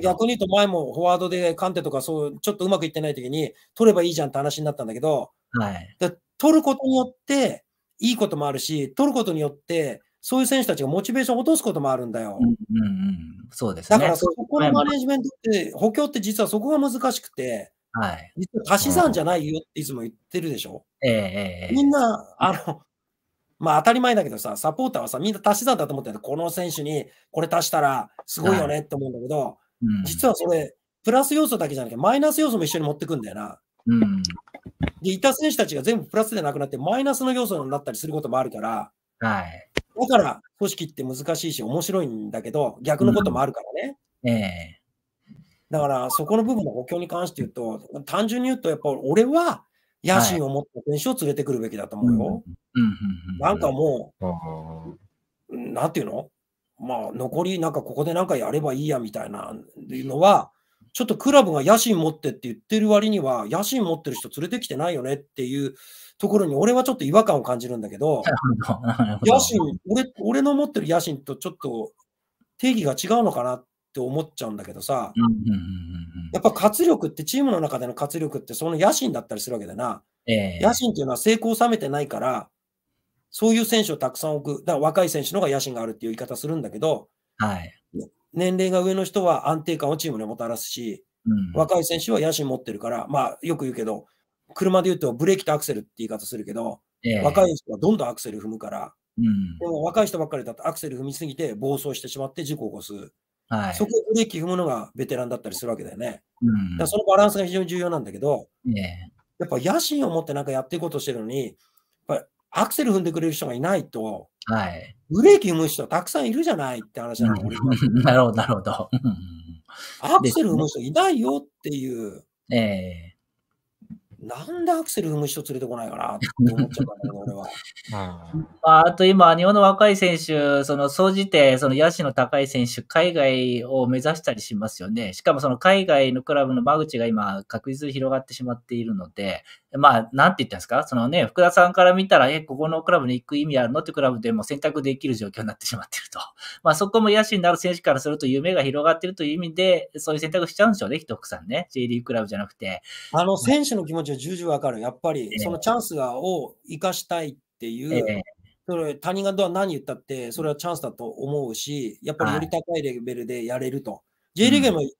逆に言うと前もフォワードでカンテとかそうちょっとうまくいってない時に取ればいいじゃんって話になったんだけど、はい、取ることによっていいこともあるし、取ることによってそういう選手たちがモチベーションを落とすこともあるんだよ。うんうんそうです、ね、だからそこのマネジメントって、補強って実はそこが難しくて、はい、実は足し算じゃないよっていつも言ってるでしょ。うええー、みんな、あの、まあ当たり前だけどさ、サポーターはさ、みんな足し算だと思ってこの選手にこれ足したらすごいよねって思うんだけど、はい、うん、実はそれ、プラス要素だけじゃなくて、マイナス要素も一緒に持ってくんだよな。うん、で、いた選手たちが全部プラスでなくなって、マイナスの要素になったりすることもあるから、はい、だから、組織って難しいし、面白いんだけど、逆のこともあるからね。うん、ええー、だから、そこの部分の補強に関して言うと、単純に言うと、やっぱ俺は野心を持った選手を連れてくるべきだと思うよ。なんかもう、なんていうのまあ、残り、なんかここでなんかやればいいやみたいなっていうのは、ちょっとクラブが野心持ってって言ってる割には、野心持ってる人連れてきてないよねっていうところに、俺はちょっと違和感を感じるんだけど、野心俺、俺の持ってる野心とちょっと定義が違うのかなって思っちゃうんだけどさ、やっぱ活力ってチームの中での活力ってその野心だったりするわけだな。えー、野心っていうのは成功を収めてないから、そういう選手をたくさん置く。だから若い選手の方が野心があるっていう言い方するんだけど、はい、年齢が上の人は安定感をチームにもたらすし、うん、若い選手は野心持ってるから、まあよく言うけど、車で言うとブレーキとアクセルって言い方するけど、えー、若い人はどんどんアクセル踏むから、うん、でも若い人ばっかりだとアクセル踏みすぎて暴走してしまって事故を起こす。はい、そこをブレーキ踏むのがベテランだったりするわけだよね。うん、だそのバランスが非常に重要なんだけど、ね、やっぱ野心を持ってなんかやっていこうとしてるのに、やっぱアクセル踏んでくれる人がいないと、はい、ブレーキ踏む人たくさんいるじゃないって話なんだ、うん、[LAUGHS] なるほど、なるほど。アクセル踏む人いないよっていう。ええーなんでアクセル踏む人連れてこないかなって思っちゃったんだけど、俺は。[LAUGHS] まあ、あと今、日本の若い選手、その、総じて、その、野手の高い選手、海外を目指したりしますよね。しかも、その、海外のクラブの間口が今、確実に広がってしまっているので、まあ、なんて言ったんですかそのね、福田さんから見たら、え、ここのクラブに行く意味あるのってクラブでも選択できる状況になってしまっていると。[LAUGHS] まあ、そこも野手になる選手からすると夢が広がっているという意味で、そういう選択しちゃうんでしょうね、ひとさんね。J リーグクラブじゃなくて。あの、選手の気持ち重々わかる。やっぱり、そのチャンスがを生かしたいっていう、えー、それ他人が何言ったって、それはチャンスだと思うし、やっぱりより高いレベルでやれると。はい、J リーグも、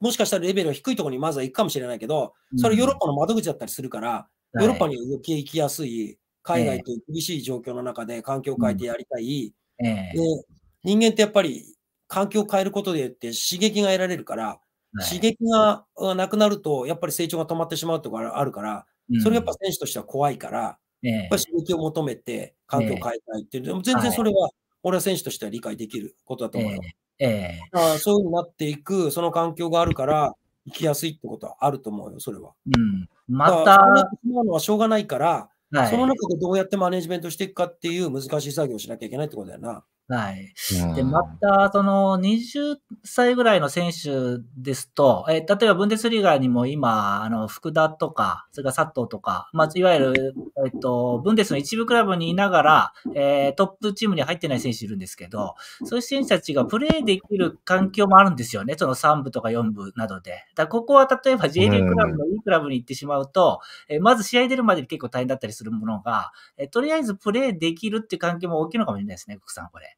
もしかしたらレベルが低いところにまずは行くかもしれないけど、それヨーロッパの窓口だったりするから、ヨーロッパに動き行きやすい、海外と厳しい状況の中で環境を変えてやりたい。えー、で人間ってやっぱり環境を変えることでって刺激が得られるから、刺激がなくなると、やっぱり成長が止まってしまうとかあるから、それやっぱ選手としては怖いから、やっぱり刺激を求めて環境を変えたいっていう、でも全然それは、俺は選手としては理解できることだと思うよ。えー、そういうふうになっていく、その環境があるから、生きやすいってことはあると思うよ、それは。うん、また。なのはしょうがないから、はい、その中でどうやってマネジメントしていくかっていう難しい作業をしなきゃいけないってことだよな。はい。で、また、その、20歳ぐらいの選手ですと、え例えば、ブンデスリーガーにも今、あの、福田とか、それから佐藤とか、まあ、いわゆる、えっ、と、ブンデスの一部クラブにいながら、えー、トップチームに入ってない選手いるんですけど、そういう選手たちがプレーできる環境もあるんですよね。その3部とか4部などで。だここは、例えば J リーグクラブのいいクラブに行ってしまうと、えー、まず試合出るまでに結構大変だったりするものが、えー、とりあえずプレーできるっていう環境も大きいのかもしれないですね、国さん、これ。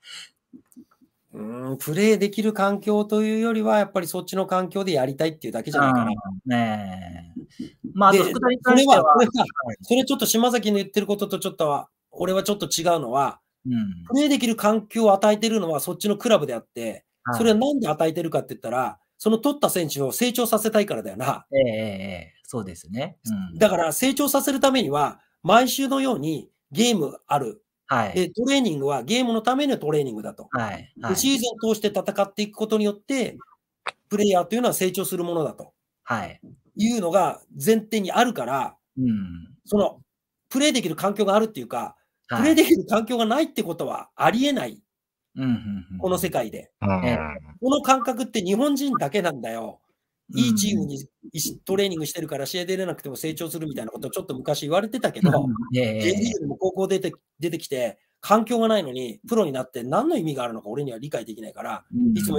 うん、プレイできる環境というよりは、やっぱりそっちの環境でやりたいっていうだけじゃないかな。ねまあ、それはそれは、それちょっと島崎の言ってることとちょっとは、俺はちょっと違うのは、うん、プレイできる環境を与えてるのはそっちのクラブであって、それはなんで与えてるかって言ったら、その取った選手を成長させたいからだよな。ええええ、そうですね、うん、だから成長させるためには、毎週のようにゲームある、はい、でトレーニングはゲームのためのトレーニングだと、はいはい、シーズン通して戦っていくことによって、プレイヤーというのは成長するものだと、はい、いうのが前提にあるから、うん、そのプレイできる環境があるっていうか、プレイできる環境がないってことはありえない、うん、この世界で、うん、この感覚って日本人だけなんだよ。いいチームにトレーニングしてるから試合出れなくても成長するみたいなことをちょっと昔言われてたけど、J リーグも高校出て出てきて、環境がないのにプロになって何の意味があるのか俺には理解できないから、いつも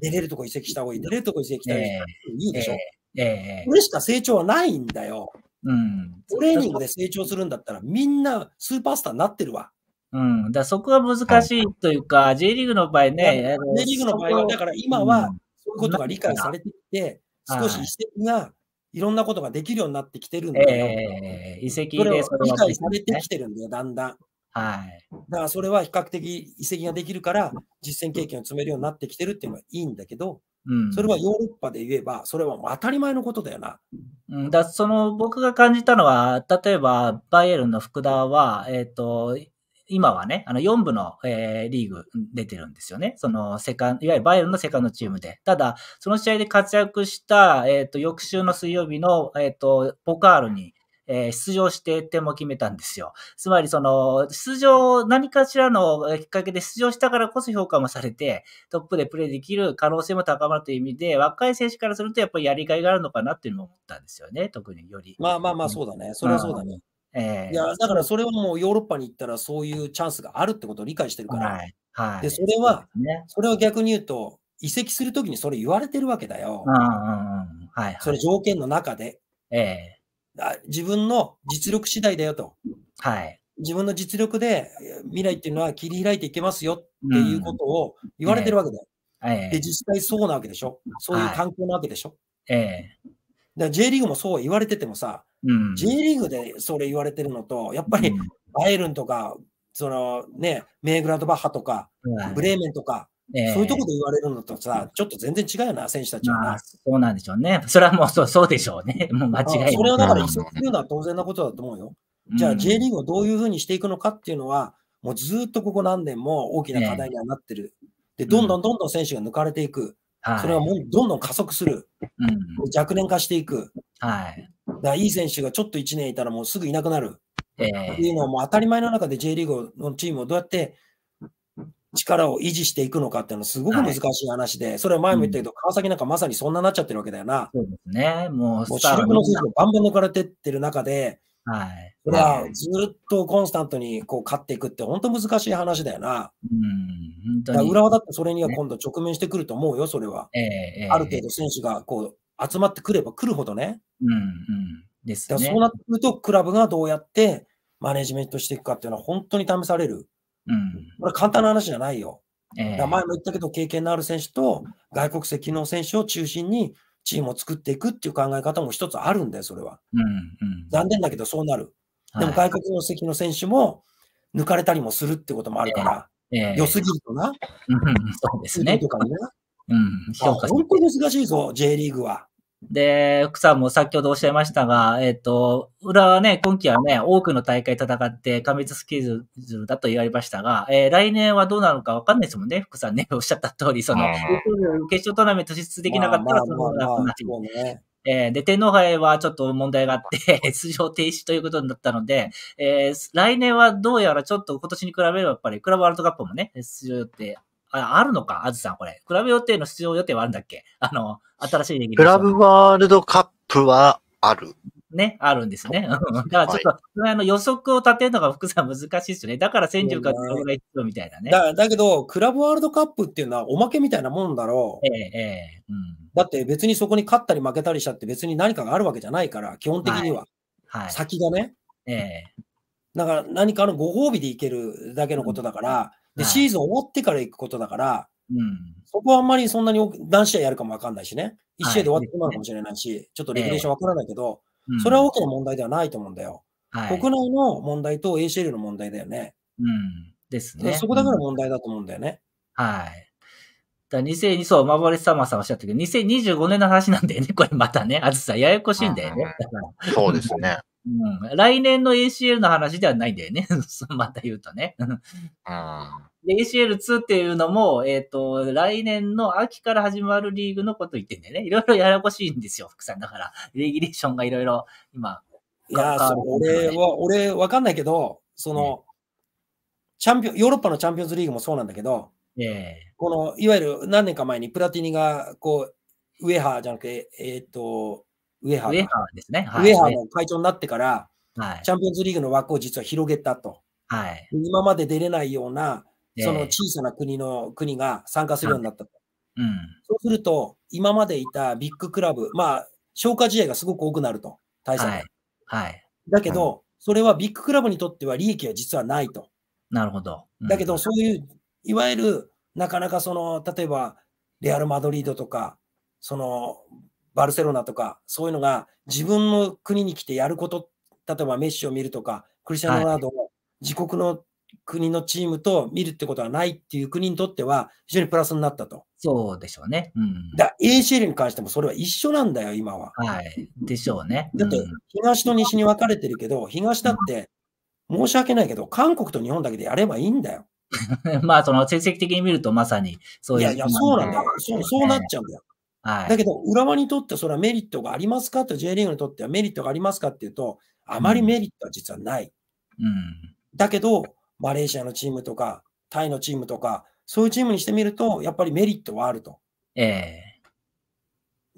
出れるとこ移籍した方がいい、出れるとこ移籍した方がいい、いいでしょ。えこれしか成長はないんだよ。うん、トレーニングで成長するんだったら、みんなスーパースターになってるわ。うん、だそこが難しいというか、はい、J リーグの場合ね、J リーグの場合は、だから今はそういうことが理解されてきて、少し遺跡がいろんなことができるようになってきてるんだよ。遺跡でそれ理解されてきてるんだよ、だんだん。はい。だからそれは比較的遺跡ができるから、実践経験を積めるようになってきてるっていうのはいいんだけど、うん、それはヨーロッパで言えば、それは当たり前のことだよな。うん、だその僕が感じたのは、例えばバイエルンの福田は、えっ、ー、と、今はね、あの4部の、えー、リーグ出てるんですよね。そのセカン、ド、いわゆるバイオルンのセカンドチームで。ただ、その試合で活躍した、えっ、ー、と、翌週の水曜日の、えっ、ー、と、ポカールに、え出場して点も決めたんですよ。つまり、その、出場、何かしらのきっかけで出場したからこそ評価もされて、トップでプレーできる可能性も高まるという意味で、若い選手からするとやっぱりやりがいがあるのかなっていうのも思ったんですよね、特により。まあまあまあ、そうだね。それはそうだね。うんえー、いやだからそれはもうヨーロッパに行ったらそういうチャンスがあるってことを理解してるから、はいはい、でそれはそ、ね、それは逆に言うと、移籍するときにそれ言われてるわけだよ。うんうんうんはい、はい、それ条件の中で、えー、自分の実力次第だよと。はい、自分の実力で未来っていうのは切り開いていけますよっていうことを言われてるわけだよ。うん、えー、で、実際そうなわけでしょ。そういう環境なわけでしょ。はい、えー、だ J リーグもそう言われててもさ、うん、J リーグでそれ言われてるのと、やっぱりバイエルンとか、そのね、メーグラドバッハとか、ブレーメンとか、えそういうところで言われるのとさ、ちょっと全然違うよな、選手たちは、そうなんでしょうね。それはもうそうそうでしょうね。[LAUGHS] もう間違いない。それはだから移てするのは当然なことだと思うよ。じゃあ J リーグをどういうふうにしていくのかっていうのは、もうずっとここ何年も大きな課題にはなってる。で、どんどんどんどん選手が抜かれていく。それはもうどんどん加速する。うん、若年化していく。はい。だいい選手がちょっと1年いたらもうすぐいなくなる。っていうのはもう当たり前の中で J リーグのチームをどうやって力を維持していくのかっていうのはすごく難しい話で、それは前も言ったけど、川崎なんかまさにそんななっちゃってるわけだよな。そうですね。もう、主力の選手がバンバン抜かれてってる中で、はい。れはずっとコンスタントにこう勝っていくって本当難しい話だよな。うん、本当に。浦和だってそれには今度直面してくると思うよ、それは。ええある程度選手がこう集まってくれば来るほどね。うんうんですね、そうなってくると、クラブがどうやってマネジメントしていくかっていうのは本当に試される。うん、これ簡単な話じゃないよ。えー、前も言ったけど、経験のある選手と外国籍の選手を中心にチームを作っていくっていう考え方も一つあるんだよ、それは。うんうん、残念だけど、そうなる。でも外国籍の選手も抜かれたりもするってこともあるから、えーえー、良すぎるとな。うん、そうですね。とかね。うん、評価本当に難しいぞ、J リーグは。で、福さんも先ほどおっしゃいましたが、えっ、ー、と、浦和ね、今季はね、多くの大会戦って、過密スケジュールだと言われましたが、えー、来年はどうなのかわかんないですもんね、福さんね、[LAUGHS] おっしゃった通り、その、決勝トーナメント出できなかったら、その、なくなる。えー、で、天皇杯はちょっと問題があって [LAUGHS] 出場停止ということになったので、えー、来年はどうやらちょっと今年に比べればやっぱりクラブワールドカップもね、出場予定、ああるのかあずさん、これ。クラブ予定の出場予定はあるんだっけあの、新しいレギュレークラブワールドカップはある。ね、あるんですね。[LAUGHS] だからちょっと、はい、あの予測を立てるのが福さん難しいですよね。だから千住和夫が必要みたいなね。だだけど、クラブワールドカップっていうのはおまけみたいなもんだろう。ええ、ええ、うん。だって別にそこに勝ったり負けたりしたって別に何かがあるわけじゃないから、基本的には。はい、先がね。ええ。だから何かのご褒美でいけるだけのことだから、でシーズン終わってから行くことだから、うん、そこはあんまりそんなに何試合やるかもわかんないしね、1試合で終わってしまうかもしれないし、ちょっとレギュレーションわからないけど、それは大きな問題ではないと思うんだよ。はい、国内の問題と ACL の問題だよね。うん、ですね。そこだから問題だと思うんだよね。はい。だ2002、そう、マボレス様さんおっしゃったけど、2025年の話なんだよね、これまたね。あずさん、ややこしいんだよね。そうですね。うん、来年の ACL の話ではないんだよね。[LAUGHS] また言うとね。[LAUGHS] で、ACL2 っていうのも、えっ、ー、と、来年の秋から始まるリーグのこと言ってんだよね。いろいろややこしいんですよ、福さん。だから、レギュレーションがいろいろ今。いや、そう、俺は、俺、わかんないけど、その、ね、チャンピオン、ヨーロッパのチャンピオンズリーグもそうなんだけど、ね、この、いわゆる何年か前にプラティニが、こう、ウェハーじゃなくて、えっ、ー、と、ウェハー。ですね。ウェハーの会長になってから、はい、チャンピオンズリーグの枠を実は広げたと。はい、今まで出れないような、その小さな国の、国が参加するようになったと。うん、そうすると、今までいたビッグクラブ、まあ、消化試合がすごく多くなると、対策。はい。はい、だけど、それはビッグクラブにとっては利益は実はないと。なるほど。うん、だけど、そういう、いわゆる、なかなかその、例えば、レアル・マドリードとか、その、バルセロナとか、そういうのが自分の国に来てやること、例えばメッシを見るとか、クリスチャン・ロナウドを自国の国のチームと見るってことはないっていう国にとっては、非常にプラスになったと。そうでしょうね。うん、だ ACL に関してもそれは一緒なんだよ、今は。はい、でしょうね。うん、だって、東と西に分かれてるけど、東だって、申し訳ないけど、韓国と日本だけでやればいいんだよ。[LAUGHS] まあ、その成績的に見るとまさにそういう。いやいや、そうなんだよ。そうそうなっちゃうんだよ。はい、だけど、浦和にとってそれはメリットがありますかと、J リーグにとってはメリットがありますかっていうと、あまりメリットは実はない。うん、だけど、マレーシアのチームとか、タイのチームとか、そういうチームにしてみると、やっぱりメリットはあると。ええ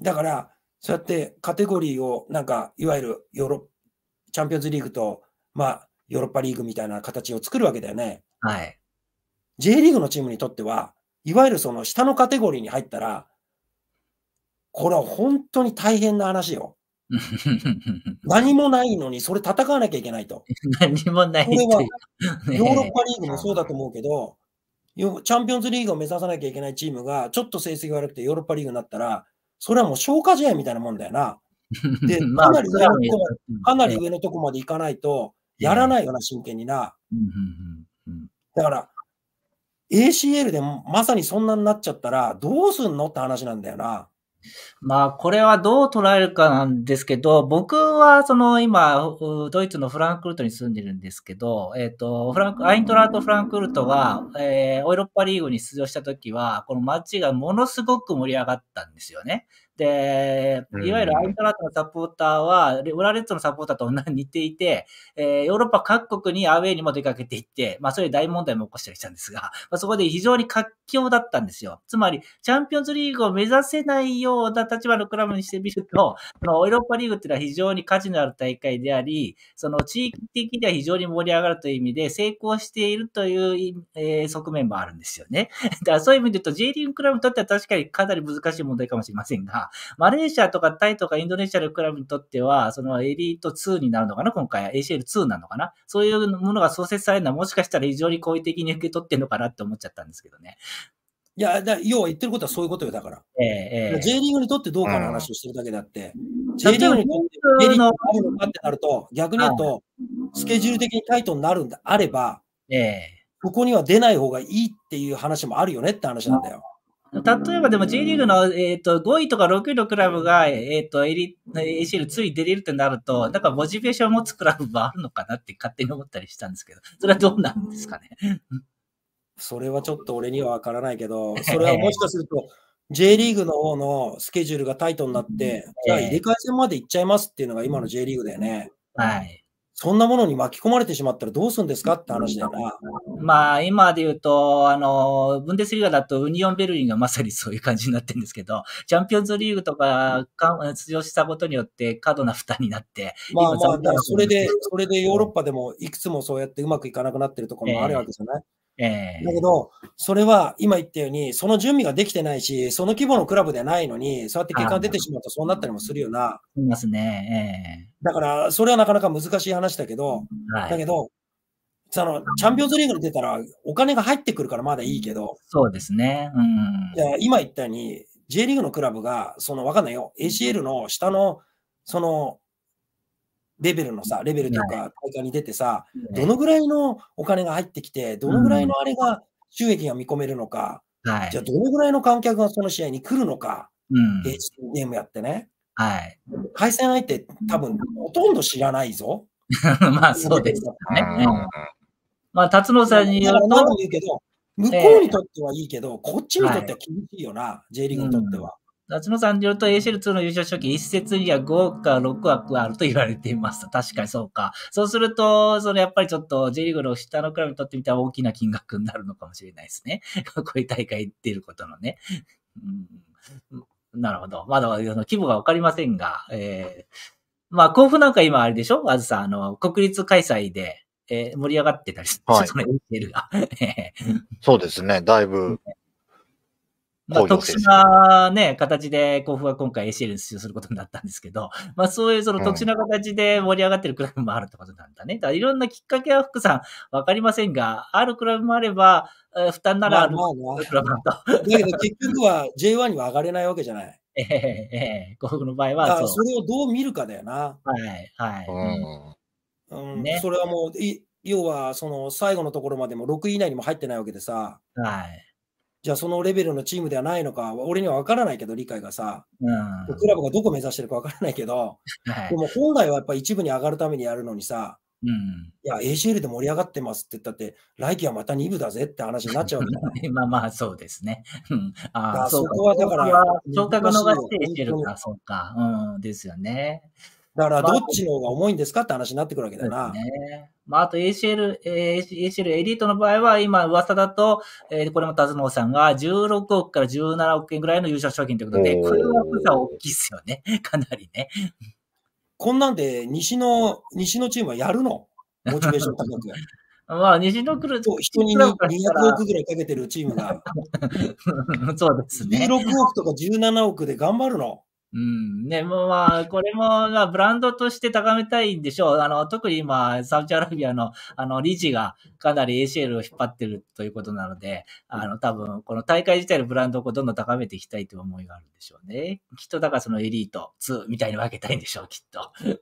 ー、だから、そうやってカテゴリーを、なんか、いわゆるヨーロチャンピオンズリーグと、まあ、ヨーロッパリーグみたいな形を作るわけだよね。はい。J リーグのチームにとっては、いわゆるその下のカテゴリーに入ったら、これは本当に大変な話よ。[LAUGHS] 何もないのに、それ戦わなきゃいけないと。何もないこれは、ヨーロッパリーグもそうだと思うけど、チャンピオンズリーグを目指さなきゃいけないチームが、ちょっと成績悪くてヨーロッパリーグになったら、それはもう消化試合みたいなもんだよな。[LAUGHS] で、かなり上のとこかなり上のとこまで行かないと、やらないよな、真剣にな。だから、ACL でまさにそんなになっちゃったら、どうすんのって話なんだよな。まあ、これはどう捉えるかなんですけど、僕はその今、ドイツのフランクフルトに住んでるんですけど、えっ、ー、と、フランク、アイントラート・フランクフルトは、えー、ヨーロッパリーグに出場した時は、この街がものすごく盛り上がったんですよね。で、いわゆるアイドラートのサポーターは、ウラレットのサポーターと似ていて、えー、ヨーロッパ各国にアウェイにも出かけていって、まあそういう大問題も起こしたりしたんですが、まあ、そこで非常に活況だったんですよ。つまり、チャンピオンズリーグを目指せないような立場のクラブにしてみると、そのヨーロッパリーグっていうのは非常に価値のある大会であり、その地域的には非常に盛り上がるという意味で、成功しているという、えー、側面もあるんですよね。[LAUGHS] だからそういう意味で言うと、J リーグクラブにとっては確かにかなり難しい問題かもしれませんが、マレーシアとかタイとかインドネシアのクラブにとっては、そのエリート2になるのかな今回 ACL2 なのかなそういうものが創設されるのはもしかしたら非常に好意的に受け取ってるのかなって思っちゃったんですけどね。いや、だ要は言ってることはそういうことよ、だから。えー、えー、J リーグにとってどうかの話をしてるだけであって、うん、J リーグにとって J リーグがあるのかってなると、逆に言うと、スケジュール的にタイトになるんであれば、ええー、ここには出ない方がいいっていう話もあるよねって話なんだよ。例えばでも J リーグの、えーと、5位とか6位のクラブが、えーと、エ ACL つい出れるってなると、なんかモチベーションを持つクラブもあるのかなって勝手に思ったりしたんですけど、それはどうなんですかね。それはちょっと俺にはわからないけど、[LAUGHS] それはもしかすると J リーグの方のスケジュールがタイトになって、じゃあ入れ替え戦まで行っちゃいますっていうのが今の J リーグだよね。はい。そんなものに巻き込まれてしまったらどうするんですかって話だよな。まあ、今で言うと、あの、ブンデスリーガだとウニオンベルリンがまさにそういう感じになってるんですけど、チャンピオンズリーグとか出場したことによって過度な負担になって。まあまあ、それで、それでヨーロッパでもいくつもそうやってうまくいかなくなってるところもあるわけですよね。えー、だけど、それは今言ったように、その準備ができてないし、その規模のクラブではないのに、そうやって結果が出てしまうとそうなったりもするような。いますね。えー、だから、それはなかなか難しい話だけど、はい、だけど、そのチャンピオンズリーグに出たら、お金が入ってくるからまだいいけど、そうですね。うん、いや今言ったように、J リーグのクラブが、そのわかんないよ、ACL の下の、そのレベルのさ、レベルというか、大会に出てさ、どのぐらいのお金が入ってきて、どのぐらいのあれが収益が見込めるのか、じゃあどのぐらいの観客がその試合に来るのか、ゲームやってね。はい。開催相手、多分ほとんど知らないぞ。[LAUGHS] まあそうですね。まあ、辰野さんによると。何言う向こうにとってはいいけど、こっちにとっては厳しいよな、ー、J リーグにとっては。夏野さんによると ACL2 の優勝賞金一節には5か6枠あると言われています。確かにそうか。そうすると、そのやっぱりちょっと J リーグの下のクラブにとってみたら大きな金額になるのかもしれないですね。[LAUGHS] こういう大会出ることのね。うんなるほど。まだ、規模がわかりませんが、えー、まあ、甲府なんか今あれでしょあずさん、あの、国立開催で、えー、盛り上がってたりする、はい、そ ACL が。[LAUGHS] そうですね、だいぶまあ、特殊なね、形で甲府は今回 ACL に出場することになったんですけど、[LAUGHS] まあそういうその特殊な形で盛り上がってるクラブもあるってことなんだね。うん、だからいろんなきっかけは福さん、わかりませんが、あるクラブもあれば、負担ならあるクラブあと。だけど結局は J1 には上がれないわけじゃない。ええええ、甲府の場合はそう。それをどう見るかだよな。はい、はい。うん、うんね、それはもうい、要はその最後のところまでも6位以内にも入ってないわけでさ。はい。じゃあそのレベルのチームではないのか、俺には分からないけど、理解がさ、うん、クラブがどこ目指してるか分からないけど、はい、でも本来はやっぱ一部に上がるためにやるのにさ、うん、いや、ACL で盛り上がってますって言ったって、来季はまた2部だぜって話になっちゃう [LAUGHS] まあまあ、そうですね。うん、あそこはだから、昇格逃してか、そうか、うん、ですよね。だから、どっちの方が重いんですかって話になってくるわけだな。まあ、あと ACL、ACL エリートの場合は、今噂だと、えー、これも田能さんが16億から17億円ぐらいの優勝賞金ということで、これは大きいですよね。[LAUGHS] かなりね。こんなんで、西の、西のチームはやるのモチベーション高く。[LAUGHS] まあ、西のクルーズ。人に200億ぐらいかけてるチームが。[LAUGHS] そうですね。16億とか17億で頑張るの。うん。ね、もうまあ、これも、まあ、ブランドとして高めたいんでしょう。あの、特に今、サウジアラビアの、あの、理事がかなり ACL を引っ張ってるということなので、あの、多分、この大会自体のブランドをどんどん高めていきたいという思いがあるんでしょうね。きっと、だからそのエリート2みたいに分けたいんでしょう、きっと。ヨ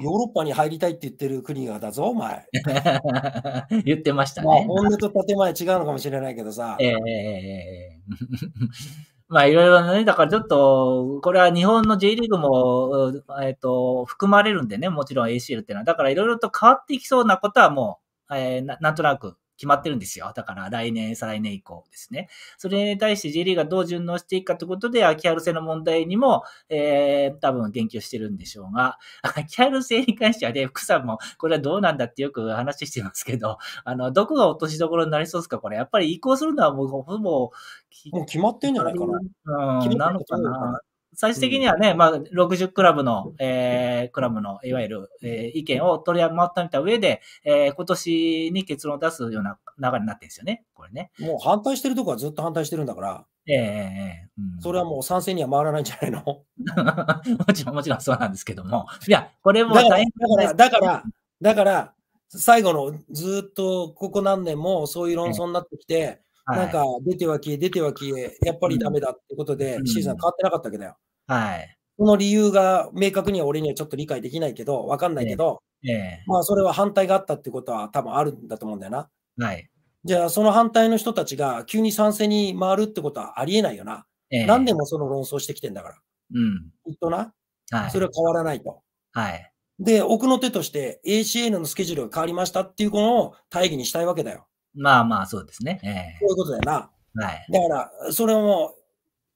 ーロッパに入りたいって言ってる国がだぞ、お前。[LAUGHS] 言ってましたね。まあ、本音と建前違うのかもしれないけどさ。ええーまあいろいろね、だからちょっと、これは日本の J リーグも、えっ、ー、と、含まれるんでね、もちろん ACL っていうのは。だからいろいろと変わっていきそうなことはもう、えー、ななんとなく決まってるんですよ。だから来年、再来年以降ですね。それに対して J リーがどう順応していくかということで、秋春性の問題にも、えー、多分言及してるんでしょうが、[LAUGHS] 秋春性に関してはね、福さんもこれはどうなんだってよく話してますけど、あの、どこが落としどころになりそうですか、これ。やっぱり移行するのはもう、ほぼ、もう決まってんじゃないかな。うん、なのかな。最終的にはね、うん、まあ、60クラブの、えー、クラブの、いわゆる、えー、意見を取りまとめた上で、えー、今年に結論を出すような流れになってるんですよね、これね。もう反対してるとこはずっと反対してるんだから。ええー、うん、それはもう賛成には回らないんじゃないのもちろん、もちろんそうなんですけども。いや、これも大変だから、だから、だから、最後のずっとここ何年もそういう論争になってきて、なんか出ては消え、出ては消え、やっぱりダメだってことで、シーズン変わってなかったわけだよ。はい。その理由が明確には俺にはちょっと理解できないけど、わかんないけど、ええまあそれは反対があったってことは多分あるんだと思うんだよな。はい。じゃあその反対の人たちが急に賛成に回るってことはありえないよな。え何年もその論争してきてんだから。うん。きっとな。はい。それは変わらないと。はい。で、奥の手として ACN のスケジュールが変わりましたっていうこのを大義にしたいわけだよ。まあまあ、そうですね。ええそういうことだよな。はい。だから、それも、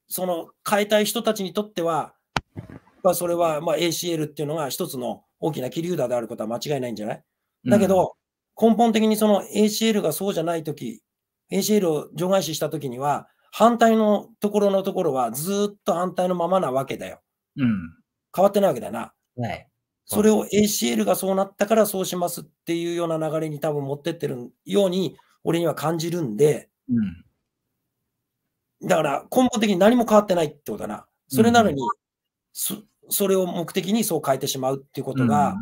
その変えたい人たちにとっては、まあ、それはまあ ACL っていうのが一つの大きな切り札であることは間違いないんじゃないだけど、うん、根本的にその ACL がそうじゃないとき、ACL を除外視したときには、反対のところのところはずっと反対のままなわけだよ。うん。変わってないわけだな。はい。それを ACL がそうなったからそうしますっていうような流れに多分持ってってるように、俺には感じるんで、うん、だから根本的に何も変わってないってことだな。それなのに、うん、そ、それを目的にそう変えてしまうっていうことが、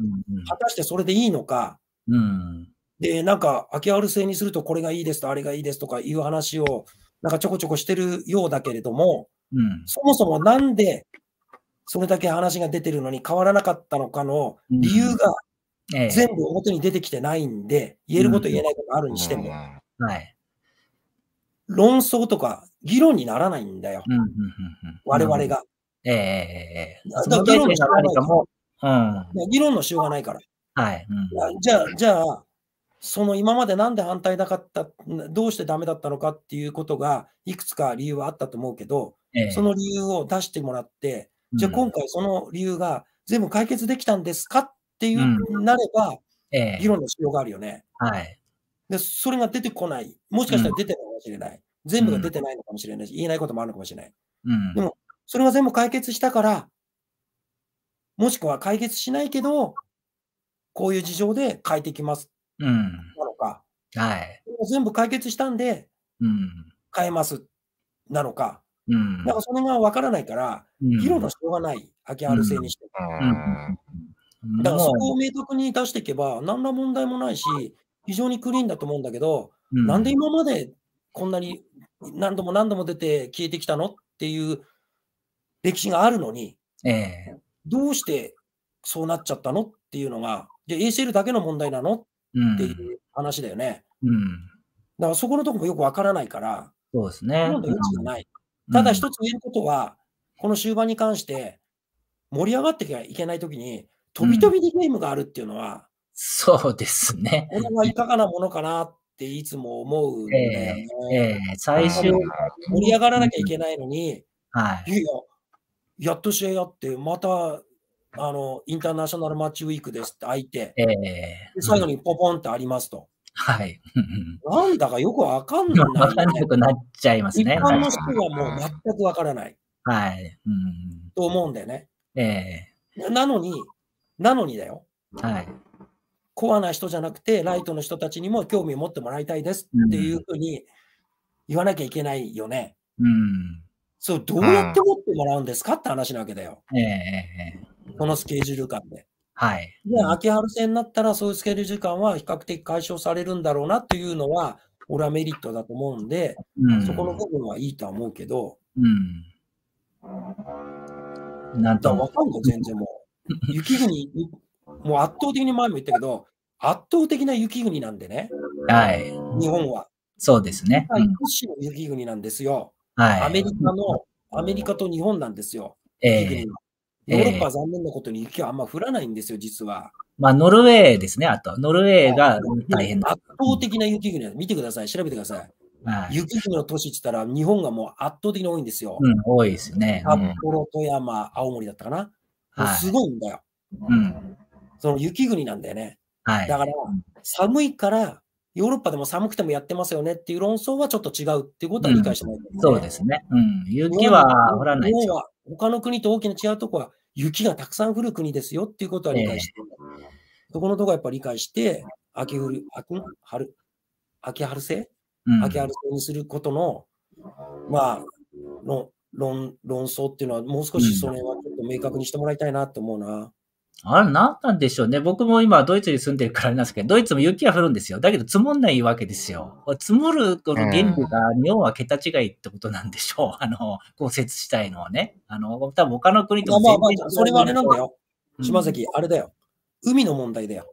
果たしてそれでいいのか、うん、で、なんか、秋春制にするとこれがいいですと、あれがいいですとかいう話を、なんかちょこちょこしてるようだけれども、うん、そもそもなんでそれだけ話が出てるのに変わらなかったのかの理由が全部表に出てきてないんで、言えること言えないことあるにしても、論争とか議論にならないんだよ。我々が。ええー。だ議論のしようがないから。議論のしようがないから。はい。じゃあ、じゃあ、その今までなんで反対なかった、どうしてダメだったのかっていうことが、いくつか理由はあったと思うけど、その理由を出してもらって、じゃあ今回その理由が全部解決できたんですかっていうになれば、議論の仕様があるよね。はい。で、それが出てこない。もしかしたら出てないかもしれない。全部が出てないのかもしれないし、言えないこともあるのかもしれない。うん、でも、それが全部解決したから、もしくは解決しないけど、こういう事情で変えていきます。うん、なのか。はい。全部解決したんで、うん、変えます。なのか。うん、だからそれが分からないから、議論のしょうがない、空きあるせいにして、うん、だからそこを明確に出していけば、何ら問題もないし、非常にクリーンだと思うんだけど、うん、なんで今までこんなに何度も何度も出て消えてきたのっていう歴史があるのに、えー、どうしてそうなっちゃったのっていうのが、じゃあ ACL だけの問題なのっていう話だよね。うん、だからそこのとこもよくわからないから、そうですね。なんで余地がない。ただ一つ言えることは、うん、この終盤に関して、盛り上がってきゃいけないときに、飛び飛びでゲームがあるっていうのは、うん、そうですね。これはいかがなものかなっていつも思うね。えー、えー、最終盛り上がらなきゃいけないのに、うん、はい、いや、やっと試合やって、また、あの、インターナショナルマッチウィークですって相いて、えー、最後にポポンってありますと。はい。[LAUGHS] なんだかよくわかんない、わかんなくなっちゃいますね。一般の人はもう全くわからない。はい。と思うんだよね。ええー、なのに、なのにだよ。はい。コアな人じゃなくて、ライトの人たちにも興味を持ってもらいたいですっていうふうに言わなきゃいけないよね。うん。そう、どうやって持ってもらうんですかって話なわけだよ。ええー、このスケジュール感で。はい。で、秋春戦になったら、そういうスケール時間は比較的解消されるんだろうなっていうのは、俺はメリットだと思うんで、うん、そこの部分はいいとは思うけど、うん。なんとも。わかんない、全然もう。雪国、もう圧倒的に前も言ったけど、圧倒的な雪国なんでね。はい。日本は。そうですね。うん、屈指の雪国なんですよ。はい。アメリカの、アメリカと日本なんですよ。ええーヨーロッパは残念なことに雪はあんま降らないんですよ、実は。まあ、ノルウェーですね、あと。ノルウェーが大変圧倒的な雪国見てください、調べてください。はい、雪国の都市って言ったら、日本がもう圧倒的に多いんですよ。うん、多いですね。札幌、富山、青森だったかな。はい、すごいんだよ。うん。その雪国なんだよね。はい。だから、寒いから、ヨーロッパでも寒くてもやってますよねっていう論争はちょっと違うっていうことは理解していい、ねうん、そうですね。うん。雪は降らないですよ。他の国と大きな違うとこは、雪がたくさん降る国ですよっていうことは理解して、えー、そこのとこはやっぱり理解して、秋降る、秋春、秋春制、うん、秋春制にすることの、まあ、の論論争っていうのは、もう少しその辺はちょっと明確にしてもらいたいなと思うな。あれ、なんなんでしょうね。僕も今、ドイツに住んでるからなんですけど、ドイツも雪は降るんですよ。だけど、積もんないわけですよ。積もるこの原理が、日本は桁違いってことなんでしょう。あの、豪雪たいのはね。あの、多分他の国とも全然まあまあ、それはあれなんだよ。うん、島崎、あれだよ。海の問題だよ。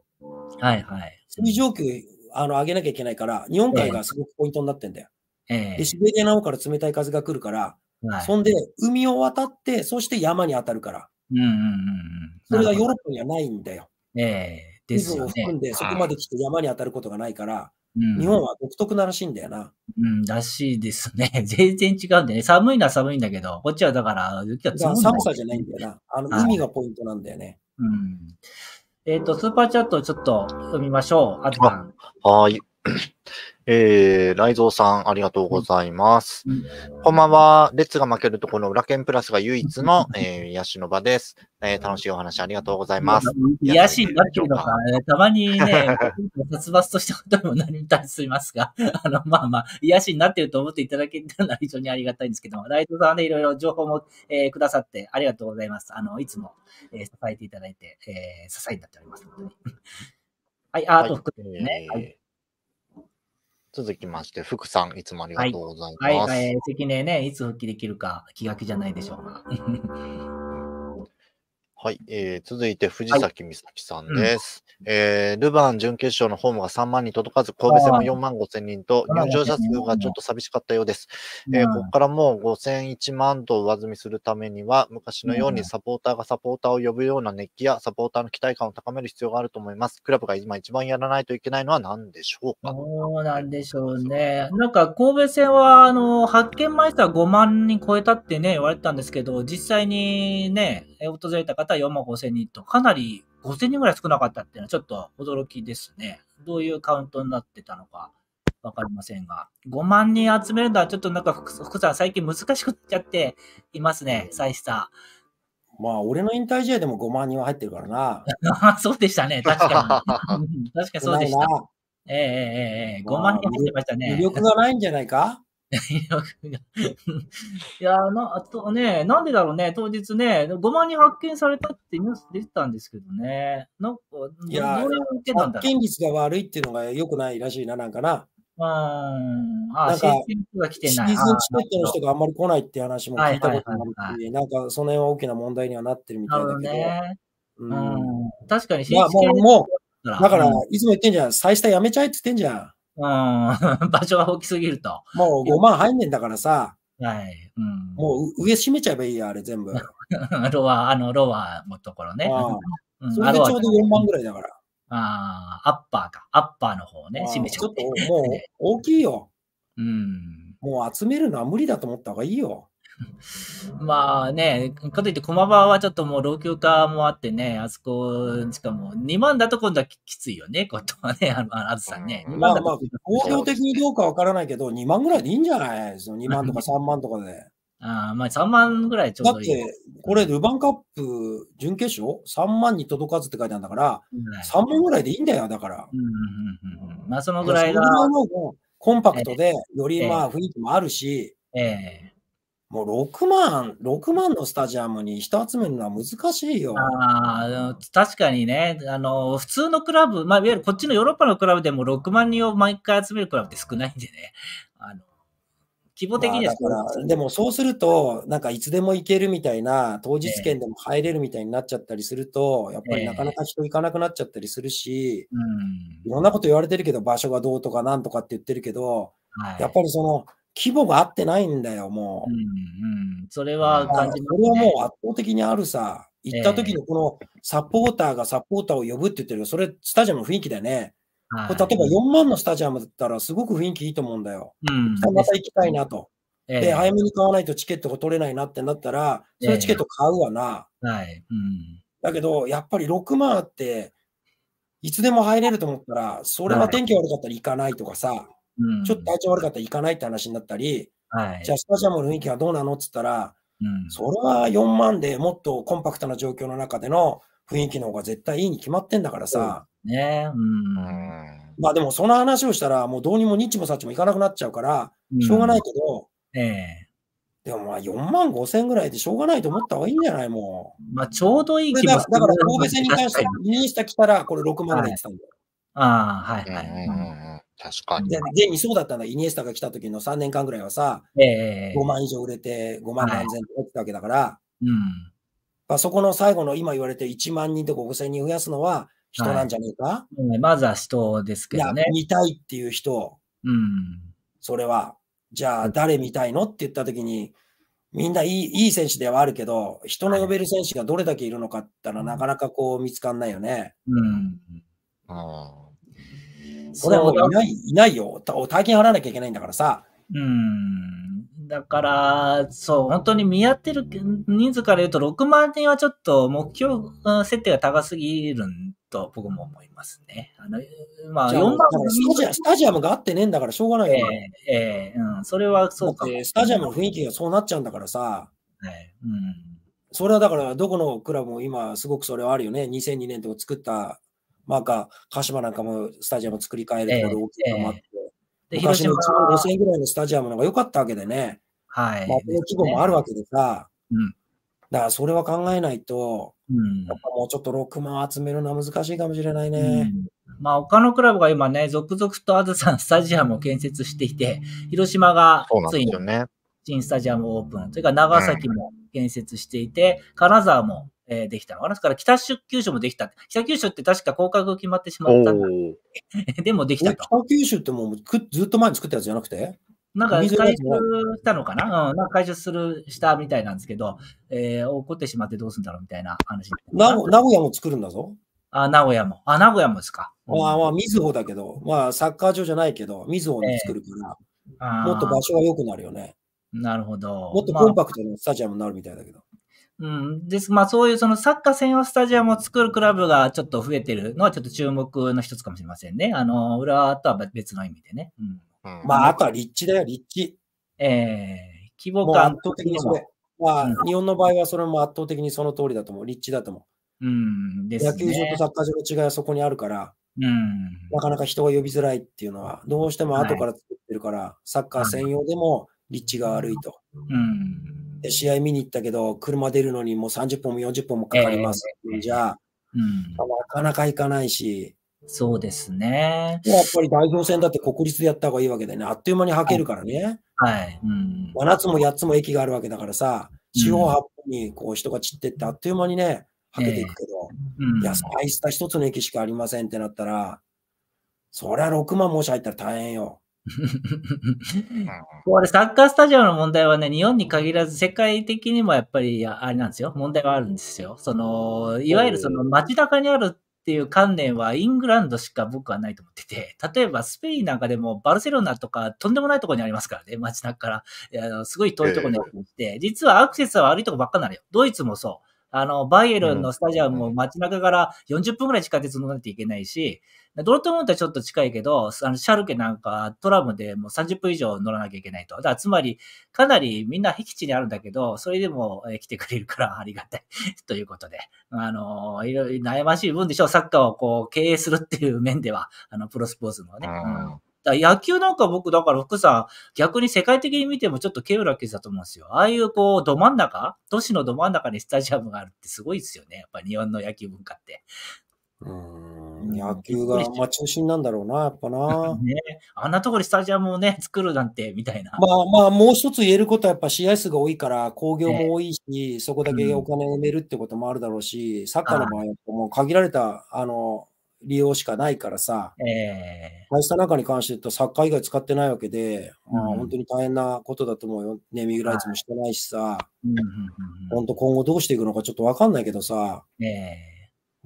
はいはい。水蒸気、あの、上げなきゃいけないから、日本海がすごくポイントになってんだよ。ええで、シベリアの方から冷たい風が来るから、はい、そんで、海を渡って、そして山に当たるから。うんうんうん。それがヨーロッパにはないんだよ。ええー、ですよ、ね。を含んで、そこまで来て山に当たることがないから、うん、日本は独特ならしいんだよな。うん、らしいですね。[LAUGHS] 全然違うんでね。寒いのは寒いんだけど、こっちはだから、雪は寒さじゃないんだよな。あの、海がポイントなんだよね。うん。えっ、ー、と、スーパーチャットをちょっと読みましょう。あとは。はい。えー、雷蔵さん、ありがとうございます。こんばんは。列が負けるところ、裏剣プラスが唯一の、えー、癒しの場です、えー。楽しいお話ありがとうございます。癒しになってるのか、ね、たまにね、殺 [LAUGHS] 伐としたことも何に対すいますが、[LAUGHS] あの、まあまあ、癒しになってると思っていただけたら非常にありがたいんですけども、雷蔵さんね、いろいろ情報も、えー、くださってありがとうございます。あの、いつも、えー、支えていただいて、えー、支えになっております。[LAUGHS] はい、アート服ですね。はい続きまして、福さん、いつもありがとうございます。はい、はい、えー、関根ね、いつ復帰できるか気が気じゃないでしょうが。はい、えー、続いて藤崎美咲さんです、はいうん、えー、ルヴァン準決勝のホームが3万人届かず、神戸戦も4万5千人と、入場者数がちょっと寂しかったようです。うん、えー、ここからもう5千1万と上積みするためには、昔のようにサポーターがサポーターを呼ぶような熱気や、サポーターの期待感を高める必要があると思います。クラブが今一番やらないといけないのは何でしょうかそうなんでしょうね。なんか神戸戦は、あの、発見枚数は5万人超えたってね、言われたんですけど、実際にね、訪れた方方4万5千人と、かなり5000人ぐらい少なかったっていうのはちょっと驚きですね。どういうカウントになってたのかわかりませんが。5万人集めるのはちょっとなんか福さん最近難しくなっちゃっていますね、再スタまあ、俺の引退試合でも5万人は入ってるからな。そうでしたね、[LAUGHS] 確かに。確かにそうでした。ええええええ、5万人入ってましたね。魅力がないんじゃないか [LAUGHS] いやな、とね、なんでだろうね、当日ね、5万人発見されたってニュース出てたんですけどね、なんか、いや、発見率が悪いっていうのがよくないらしいな、なんかな。うん、あ、シーズンが来てなシーズンチケットの人があんまり来ないって話も聞いたことあるし、なんかその辺は大きな問題にはなってるみたいだけど。ね、うん、確かにシーズンチケットだから、いつも言ってんじゃん、再スタやめちゃえって言ってんじゃん。うん、[LAUGHS] 場所は大きすぎると。もう5万入んねんだからさ。はい。うん、もう上閉めちゃえばいいよ、あれ全部。[LAUGHS] ロワ、あの、ロワのところね。うん、それでちょうど4万ぐらいだから。ああ、アッパーか。アッパーの方ね、閉めちゃう。ちょっともう大きいよ。[LAUGHS] うん。もう集めるのは無理だと思った方がいいよ。[LAUGHS] まあね、かといって駒場はちょっともう老朽化もあってね、あそこ、しかも2万だと今度はきついよね、ことはね、あの、あずさんね。まあまあ、工業的にどうかわからないけど、2万ぐらいでいいんじゃないその ?2 万とか3万とかで。ああ、まあ3万ぐらいちょうどいい。だって、これルヴァンカップ準決勝 ?3 万に届かずって書いてあるんだから、うん、3万ぐらいでいいんだよ、だから。まあそのぐらいが。コンパクトで、よりまあ雰囲気もあるし、えー、えーもう6万、6万のスタジアムに人集めるのは難しいよ。ああ、確かにね。あの、普通のクラブ、まあ、いわゆるこっちのヨーロッパのクラブでも6万人を毎回集めるクラブって少ないんでね。あの、規模的には、まあ、だから、でもそうすると、なんかいつでも行けるみたいな、当日券でも入れるみたいになっちゃったりすると、えー、やっぱりなかなか人行かなくなっちゃったりするし、えー、いろんなこと言われてるけど、場所がどうとかなんとかって言ってるけど、はい、やっぱりその、規模が合ってないんだよ、もう。うんうん、それは感じます、ね、これはもう圧倒的にあるさ。行った時のこのサポーターがサポーターを呼ぶって言ってるよ。それ、スタジアムの雰囲気だよね。はい、これ例えば4万のスタジアムだったらすごく雰囲気いいと思うんだよ。うん、また行きたいなと。えで、早めに買わないとチケットが取れないなってなったら、それチケット買うわな。はい、うん、だけど、やっぱり6万あって、いつでも入れると思ったら、それは天気悪かったら行かないとかさ。ちょっと体調悪かったら行かないって話になったり、はい、じゃあスタジアムの雰囲気はどうなのって言ったら、うん、それは4万でもっとコンパクトな状況の中での雰囲気の方が絶対いいに決まってんだからさ。ね、うん。まあでもその話をしたらもうどうにも日もさっちも行かなくなっちゃうから、しょうがないけど、うん、ええでもまあ4万5千ぐらいでしょうがないと思った方がいいんじゃないもう。まあちょうどいい気がするだ。だから神戸戦に関して、は、2人下来たらこれ6万ぐらいってたんだよ。はい、ああ、はいはい。うん確かに。現にそうだったんだ。イニエスタが来た時の3年間ぐらいはさ、えー、5万以上売れて、5万何千とかってたわけだから、はい、うんまあ、そこの最後の今言われて1万人とか5千人増やすのは人なんじゃねえか、はい、まずは人ですけどね。見たいっていう人、うん、それは、じゃあ誰見たいのって言った時に、みんないいいい選手ではあるけど、人の呼べる選手がどれだけいるのかったら、なかなかこう見つかんないよね。うん、ああそれはいないいないよ。大金払わなきゃいけないんだからさ。うん。だから、そう、本当に見合ってる人数から言うと、6万人はちょっと目標設定が高すぎると僕も思いますね。あのまあ、4万ススタジアムがあってねえんだからしょうがないよ。えー、えー、うん、それはそうか。スタジアムの雰囲気がそうなっちゃうんだからさ。はい、うん、それはだから、どこのクラブも今、すごくそれはあるよね。2002年とか作ったまあ、か鹿島なんかもスタジアム作り変えるところ大きいのもあって、えー、昔の1万5000ぐらいのスタジアムの方が良かったわけでね、はいまあ、こ規模もあるわけでさ、うん、だからそれは考えないと、うん、やっぱもうちょっと6万集めるのは難しいかもしれないね。うんまあ、他のクラブが今ね、続々とあずさんスタジアムを建設していて、広島がついに新スタジアムオープン、それから長崎も建設していて、金沢もえー、できたのかな。から北九州もできた。北九州って確か降格が決まってしまったんだ。[LAUGHS] でもできたと。北九州ってもうずっと前に作ったやつじゃなくてなんか回収したのかな、うん、なんか回収する、したみたいなんですけど、えー、怒ってしまってどうするんだろうみたいな話な名古屋も作るんだぞ。あ、名古屋も。あ、名古屋もですか。まあまあ、みずほだけど、まあ、サッカー場じゃないけど、みずほに作るから、えー、もっと場所が良くなるよね。なるほど。もっとコンパクトなスタジアムになるみたいだけど。まあうん。です。まあそういうそのサッカー専用スタジアムを作るクラブがちょっと増えてるのはちょっと注目の一つかもしれませんね。あの、裏とは別の意味でね。うん。うん、まああとは立地だよ、立地。ええー、規模感圧倒的にそれ。まあ、うん、日本の場合はそれも圧倒的にその通りだと思う。立地だと思う。うん、です、ね、野球場とサッカー場の違いはそこにあるから、うん、なかなか人が呼びづらいっていうのは、どうしても後から作ってるから、はい、サッカー専用でも立地が悪いと。うん、うんで試合見に行ったけど、車出るのにもう30分も40分もかかります。えー、じゃあ、うん、なかなか行かないし。そうですね。やっぱり代表戦だって国立でやった方がいいわけだよね。あっという間に履けるからね。はい。はい、うん、7つも8つも駅があるわけだからさ、四方八方にこう人が散ってってあっという間にね、履けていくけど、えーうん、いや、最下一つの駅しかありませんってなったら、そりゃ6万もし入ったら大変よ。これサッカースタジアムの問題はね、日本に限らず世界的にもやっぱりあれなんですよ、問題はあるんですよ。そのいわゆるその街中にあるっていう観念はイングランドしか僕はないと思ってて、例えばスペインなんかでもバルセロナとかとんでもないところにありますからね、街中から。すごい遠いところにあって、実はアクセスは悪いとこばっかになるよ。ドイツもそう。あの、バイエルンのスタジアムも街中から40分くらい地下鉄乗らないといけないし、ドルトムントはちょっと近いけど、あのシャルケなんかトラムでもう30分以上乗らなきゃいけないと。だからつまり、かなりみんな僻地にあるんだけど、それでも来てくれるから [LAUGHS] ありがたい [LAUGHS] ということで、あの、いろいろ悩ましい分でしょう、サッカーをこう経営するっていう面では、あの、プロスポーツのね。うんだ野球なんか僕、だから福さん、逆に世界的に見てもちょっとケウラケだと思うんですよ。ああいうこう、ど真ん中、都市のど真ん中にスタジアムがあるってすごいですよね。やっぱ日本の野球文化って。うん、野球がまあ中心なんだろうな、やっぱな。[LAUGHS] ね、あんなところにスタジアムをね、作るなんて、みたいな。まあまあ、もう一つ言えることは、やっぱ試合数が多いから、興行も多いし、ね、そこだけお金を埋めるってこともあるだろうし、うん、サッカーの場合、もう限られた、あの、利用しかないからさ、えー、会社なんかに関して言うと、サッカー以外使ってないわけで、うん、本当に大変なことだと思うよ。ネーミングライツもしてないしさ、はいん本当今後どうしていくのかちょっとわかんないけどさ、え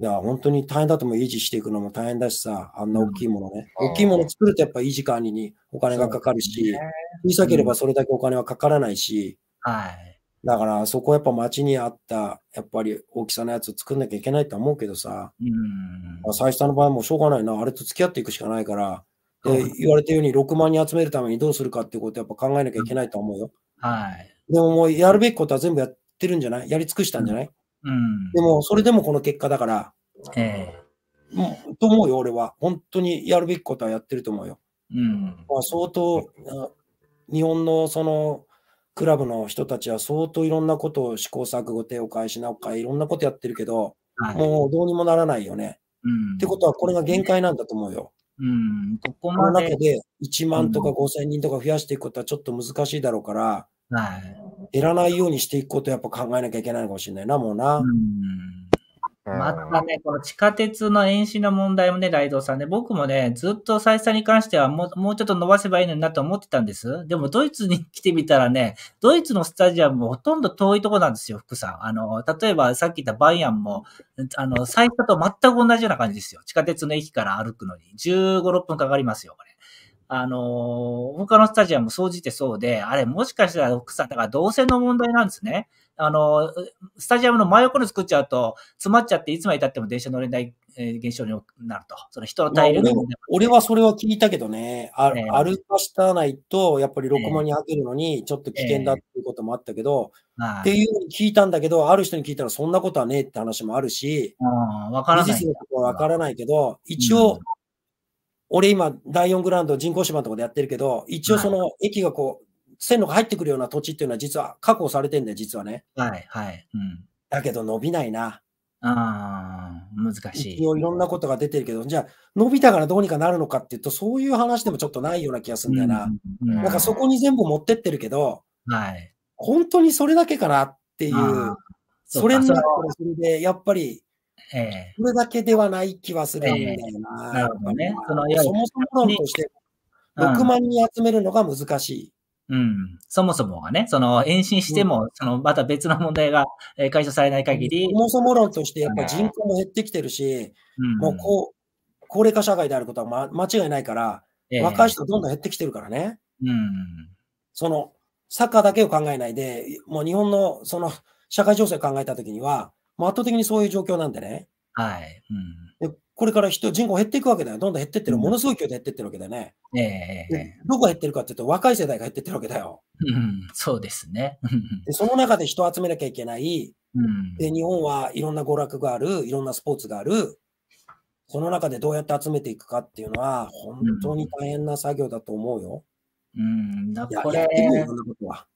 ー、いや本当に大変だとも維持していくのも大変だしさ、あんな大きいものね。うん、大きいもの作るとやっぱ維持管理にお金がかかるし、ね、小さければそれだけお金はかからないし、はいだからそこはやっぱ街にあった、やっぱり大きさのやつを作んなきゃいけないと思うけどさ、うん、最初の場合もしょうがないな、あれと付き合っていくしかないから、で、言われたように6万人集めるためにどうするかっていうことをやっぱ考えなきゃいけないと思うよ。うん、はい。でももうやるべきことは全部やってるんじゃないやり尽くしたんじゃない、うん、でもそれでもこの結果だから、えー、うん、と思うよ、俺は。本当にやるべきことはやってると思うよ。うん、まあ相当、日本のその、クラブの人たちは相当いろんなことを試行錯誤、手を返し、なおかいろんなことやってるけど、はい、もうどうにもならないよね。うん、ってことは、これが限界なんだと思うよ。うん、ここの中で1万とか5千人とか増やしていくことはちょっと難しいだろうから、はい、減らないようにしていくことをやっぱ考えなきゃいけないのかもしれないな、もうな。うんまたね、この地下鉄の延伸の問題もね、ライドさんね、僕もね、ずっと採算に関してはもう、もうちょっと伸ばせばいいのになと思ってたんです。でも、ドイツに来てみたらね、ドイツのスタジアムもほとんど遠いとこなんですよ、福さん。あの、例えばさっき言ったバイアンも、あの、最初と全く同じような感じですよ。地下鉄の駅から歩くのに。15、6分かかりますよ、これ。あの他のスタジアム総じてそうで、あれもしかしたら奥さん、だから動線の問題なんですね。あのスタジアムの真横に作っちゃうと、詰まっちゃっていつまで経っても電車乗れない現象になると。その人の大量まあ、俺はそれは聞いたけどね、あえー、歩かしたないと、やっぱり6万に履けるのにちょっと危険だっていうこともあったけど、えー、っていうのに聞いたんだけど、ある人に聞いたらそんなことはねえって話もあるし、わからない。わからないけど、一応、うん俺今、第4グラウンド人工芝のとこでやってるけど、一応その駅がこう、線路が入ってくるような土地っていうのは実は確保されてるんだよ、実はね。はいはい。うん、だけど伸びないな。ああ、難しい。一応いろんなことが出てるけど、じゃあ伸びたからどうにかなるのかっていうと、そういう話でもちょっとないような気がするんだよな。うんうん、なんかそこに全部持ってってるけど、はい、本当にそれだけかなっていう、それになったらそれで、やっぱりええ、それだけではない気はするんだよな。ええ、なるほどね。そもそも論として、6万人集めるのが難しい。うん。そもそもがね、その延伸しても、うん、そのまた別の問題が解消されない限り。そもそも論として、やっぱり人口も減ってきてるし、うん、もうこう、高齢化社会であることは、ま、間違いないから、え、若い人どんどん減ってきてるからね。うん。その、サッカーだけを考えないで、もう日本のその社会情勢を考えたときには、もう圧倒的にそういう状況なんでね。はい。うん、でこれから人、人口減っていくわけだよ。どんどん減ってってる。ものすごい勢いで減ってってるわけだね。ええー、どこが減ってるかっていうと、若い世代が減ってってるわけだよ。うん、そうですね。でその中で人を集めなきゃいけない。うん、で、日本はいろんな娯楽がある、いろんなスポーツがある。その中でどうやって集めていくかっていうのは、本当に大変な作業だと思うよ。うん、だこれ、やってみよう、なことは。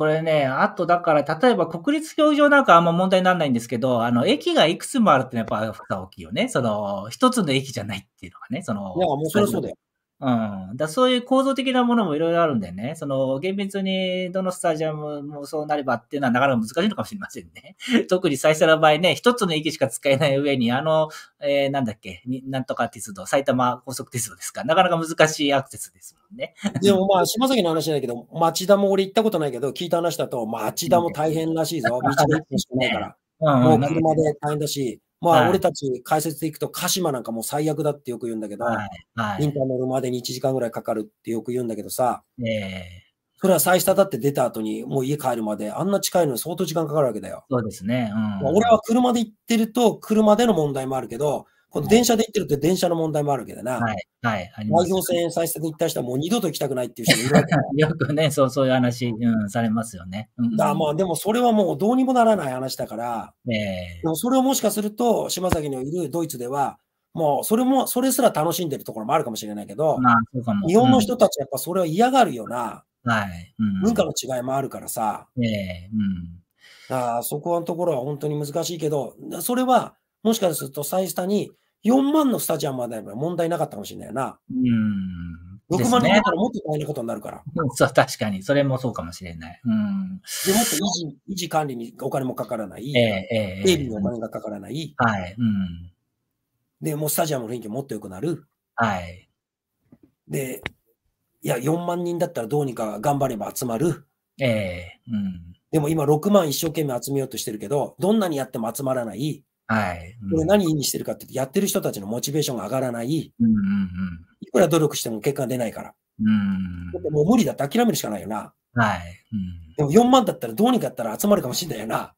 これね、あとだから、例えば国立競技場なんかあんま問題にならないんですけど、あの、駅がいくつもあるってやっぱ負荷大きいよね。その、一つの駅じゃないっていうのがね、その。いや、もうそれそうだよ。うん。だそういう構造的なものもいろいろあるんだよね。その、厳密にどのスタジアムもそうなればっていうのはなかなか難しいのかもしれませんね。[LAUGHS] 特に最初の場合ね、一つの駅しか使えない上に、あの、えー、なんだっけ、なんとか鉄道、埼玉高速鉄道ですか。なかなか難しいアクセスですもんね。[LAUGHS] でもまあ、島崎の話だけど、町田も俺行ったことないけど、聞いた話だと、町田も大変らしいぞ。[LAUGHS] 道で行くしかないから。うん、もう車で大変だし、まあ、俺たち解説でいくと、鹿島なんかもう最悪だってよく言うんだけど、インター乗るまでに1時間ぐらいかかるってよく言うんだけどさ、それは最下だって出た後に、もう家帰るまで、あんな近いのに相当時間かかるわけだよ。そうですね。うん、俺は車で行ってると、車での問題もあるけど、この電車で行ってるって電車の問題もあるけどな。はい。はい。ありま行線最先に行った人はもう二度と行きたくないっていう人もいるわけ [LAUGHS] よくね、そう、そういう話、うん、されますよね。うん、だまあ、でもそれはもうどうにもならない話だから、えー、でもそれをもしかすると、島崎のいるドイツでは、もうそれも、それすら楽しんでるところもあるかもしれないけど、まあ、そうかも日本の人たちやっぱそれは嫌がるよな、はい、うん、文化の違いもあるからさ。ええー、うんあそこのところは本当に難しいけど、それはもしかするとイスタに4万のスタジアムまであれば問題なかったかもしれないな。うん。6万人だったらもっと大変なことになるから。そう、確かに。それもそうかもしれない。うん。でもっと維持、維持管理にお金もかからない。ええー、ええー、整備のお金がかからない。はい。うん。で、もうスタジアムの雰囲気もっと良くなる。はい。で、いや、4万人だったらどうにか頑張れば集まる。ええー、うん。でも今6万一生懸命集めようとしてるけど、どんなにやっても集まらない。はい。これ何意味してるかってやってる人たちのモチベーションが上がらない。いくら努力しても結果が出ないから。うん、だってもう無理だって諦めるしかないよな。はい。うん、でも4万だったらどうにかやったら集まるかもしれないよな。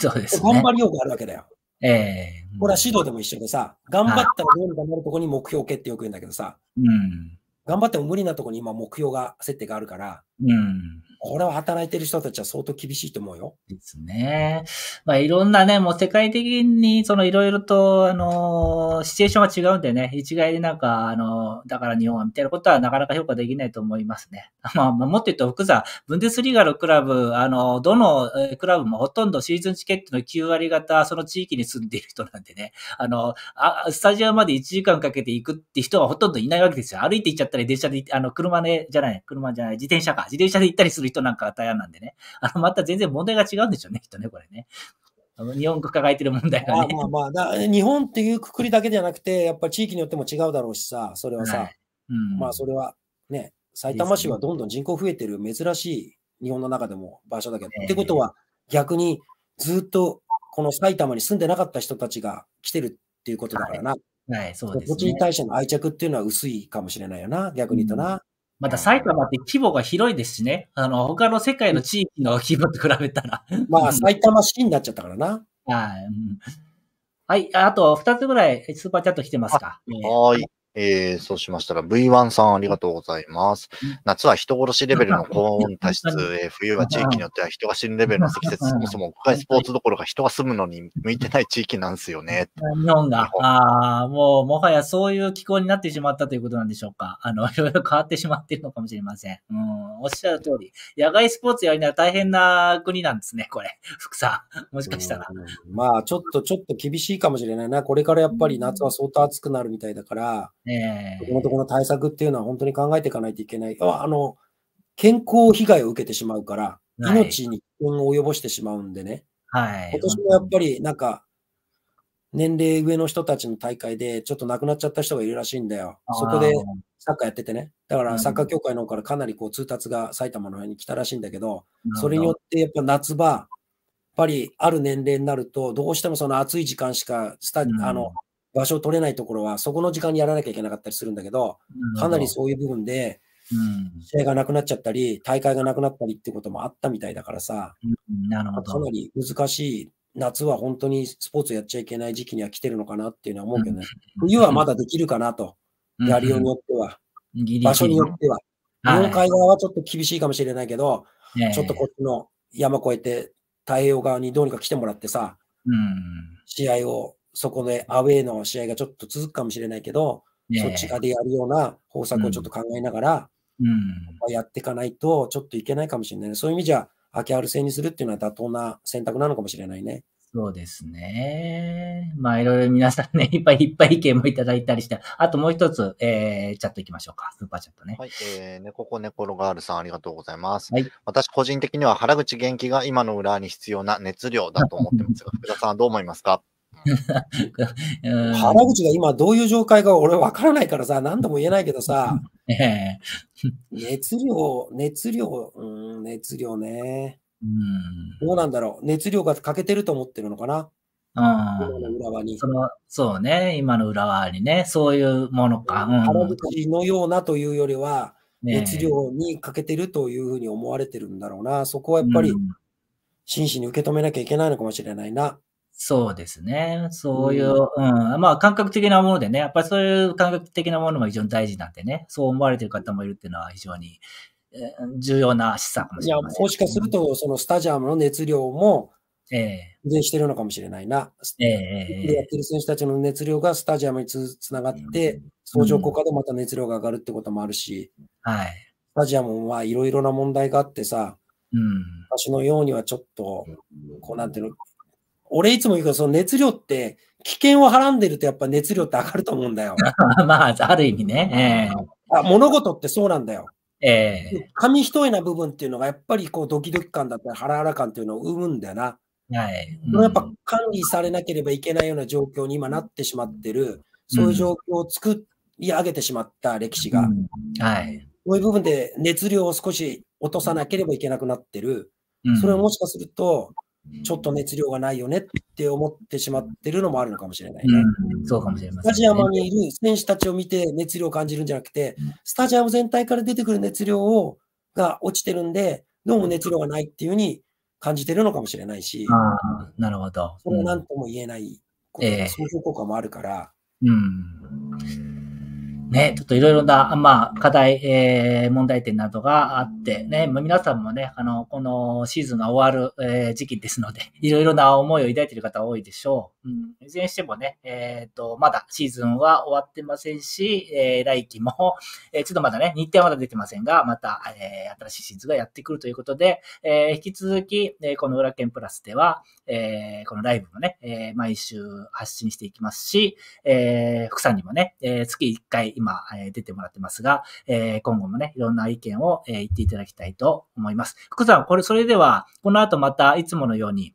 そうです、ね、頑張りようがあるわけだよ。ええー、これは指導でも一緒でさ、頑張ったらどうにかなるとこに目標を蹴ってよく言うんだけどさ、うん、頑張っても無理なとこに今目標が、設定があるから、うん、これは働いてる人たちは相当厳しいと思うよ。ですね。まあいろんなね、もう世界的にそのいろいろと、あの、シチュエーションが違うんでね、一概でなんか、あの、だから日本はみたいなことはなかなか評価できないと思いますね。[LAUGHS] まあ、もっと言うと福沢、ブンデスリーガのクラブ、あの、どのクラブもほとんどシーズンチケットの9割方、その地域に住んでいる人なんでね、あの、あスタジアムまで1時間かけて行くって人はほとんどいないわけですよ。歩いて行っちゃったり、電車で、あの、車で、じゃない、車じゃない、自転車か、自転車で行ったりする人なんかが大変なんでね。[LAUGHS] あの、また全然問題が違うんでしょうね、きっとね、これね。あの日本が抱えてる問題がね。まあまあ、まあ、日本っていうくくりだけじゃなくて、やっぱり地域によっても違うだろうしさ、それはさ、はい、うん、まあそれはね、埼玉市はどんどん人口増えてる珍しい日本の中でも場所だけど、えってことは逆にずっとこの埼玉に住んでなかった人たちが来てるっていうことだからな。はい、はい、そうです、ね。こっちに対しての愛着っていうのは薄いかもしれないよな、逆に言うとな。また埼玉って規模が広いですしね。あの、他の世界の地域の規模と比べたら。まあ、埼玉市になっちゃったからな。はい。はい。あと、二つぐらいスーパーチャット来てますか。はい。えー、そうしましたら V1 さんありがとうございます。夏は人殺しレベルの高温多湿、えー、冬は地域によっては人が死ぬレベルの積雪、そもそも国会スポーツどころか人が住むのに向いてない地域なんですよね。日本が、ああ、もうもはやそういう気候になってしまったということなんでしょうか。あの、いろいろ変わってしまっているのかもしれません。うん、おっしゃる通り。野外スポーツやるなら大変な国なんですね、これ。[LAUGHS] 福さん、もしかしたら。まあ、ちょっと、ちょっと厳しいかもしれないな。これからやっぱり夏は相当暑くなるみたいだから、えー、このところの対策っていうのは本当に考えていかないといけない。あの健康被害を受けてしまうから、命に危険を及ぼしてしまうんでね。はい、今年もやっぱりなんか、年齢上の人たちの大会で、ちょっと亡くなっちゃった人がいるらしいんだよ。そこでサッカーやっててね。だからサッカー協会の方からかなりこう通達が埼玉の辺に来たらしいんだけど、それによってやっぱ夏場、やっぱりある年齢になると、どうしてもその暑い時間しかスタ、あの場所を取れないところは、そこの時間にやらなきゃいけなかったりするんだけど、かなりそういう部分で、試合がなくなっちゃったり、大会がなくなったりってこともあったみたいだからさ、なるほどかなり難しい夏は本当にスポーツやっちゃいけない時期には来てるのかなっていうのは思うけどね。冬はまだできるかなと。やりようによっては。場所によっては。日本海側はちょっと厳しいかもしれないけど、ちょっとこっちの山越えて太平洋側にどうにか来てもらってさ、試合をそこでアウェイの試合がちょっと続くかもしれないけど、ね、そっち側でやるような方策をちょっと考えながら、うん、やっていかないとちょっといけないかもしれない、そういう意味じゃ、秋春いにするっていうのは妥当な選択なのかもしれないね。そうですね。まあ、いろいろ皆さんね、[LAUGHS] いっぱいいっぱい意見もいただいたりして、あともう一つ、えー、チャットいきましょうか。スーパーチャットね。はい。えー、こねこロガールさん、ありがとうございます。はい。私、個人的には原口元気が今の裏に必要な熱量だと思ってますが、[LAUGHS] 福田さんはどう思いますか原口が今どういう状態か俺分からないからさ、何度も言えないけどさ、熱量、熱量、うん、熱量ね。うん、どうなんだろう。熱量が欠けてると思ってるのかな。うん、裏側にその。そうね、今の裏側にね、そういうものか。うん、原口のようなというよりは、熱量に欠けてるというふうに思われてるんだろうな。そこはやっぱり、真摯に受け止めなきゃいけないのかもしれないな。そうですね。そういう、うん、うん、まあ感覚的なものでね、やっぱりそういう感覚的なものも非常に大事なんでね、そう思われてる方もいるっていうのは非常に重要な資産かもしれない、ね。いや、もしかすると、そのスタジアムの熱量も、ええ。全してるのかもしれないな。ええ。やってる選手たちの熱量がスタジアムにつつながって、相乗効果でまた熱量が上がるってこともあるし、はい。スタジアムはいろいろな問題があってさ、うん、昔のようにはちょっと、こうなんていうの、俺いつも言うけど、その熱量って、危険をはらんでるとやっぱ熱量って上がると思うんだよ。[LAUGHS] まあ、ある意味ね。えー、あ物事ってそうなんだよ。えー、紙一重な部分っていうのがやっぱりこうドキドキ感だったりハラハラ感っていうのを生むんだよな。はいうん、やっぱ管理されなければいけないような状況に今なってしまってる、そういう状況を作り上げてしまった歴史が、うん、はい、こういう部分で熱量を少し落とさなければいけなくなってる、それをもしかすると、ちょっと熱量がないよねって思ってしまってるのもあるのかもしれないね。うん、そうかもしれません、ね、スタジアムにいる選手たちを見て熱量を感じるんじゃなくて、スタジアム全体から出てくる熱量をが落ちてるんで、どうも熱量がないっていうふうに感じてるのかもしれないし、あなるほど。うん、それ何とも言えない、えー、そういう効果もあるから。うんね、ちょっといろいろな、まあ、課題、えー、問題点などがあってね、まあ、皆さんもね、あの、このシーズンが終わる、えー、時期ですので、[LAUGHS] いろいろな思いを抱いている方多いでしょう。うん、いずれにしてもね、えっ、ー、と、まだシーズンは終わってませんし、えー、来季も、[LAUGHS] えー、ちょっとまだね、日程はまだ出てませんが、また、えー、新しいシーズンがやってくるということで、えー、引き続き、えー、この裏剣プラスでは、えー、このライブもね、えー、毎週発信していきますし、えー、福さんにもね、えー、月1回、今、え出てもらってますが、え今後もね、いろんな意見を、え言っていただきたいと思います。福さん、これ、それでは、この後またいつものように、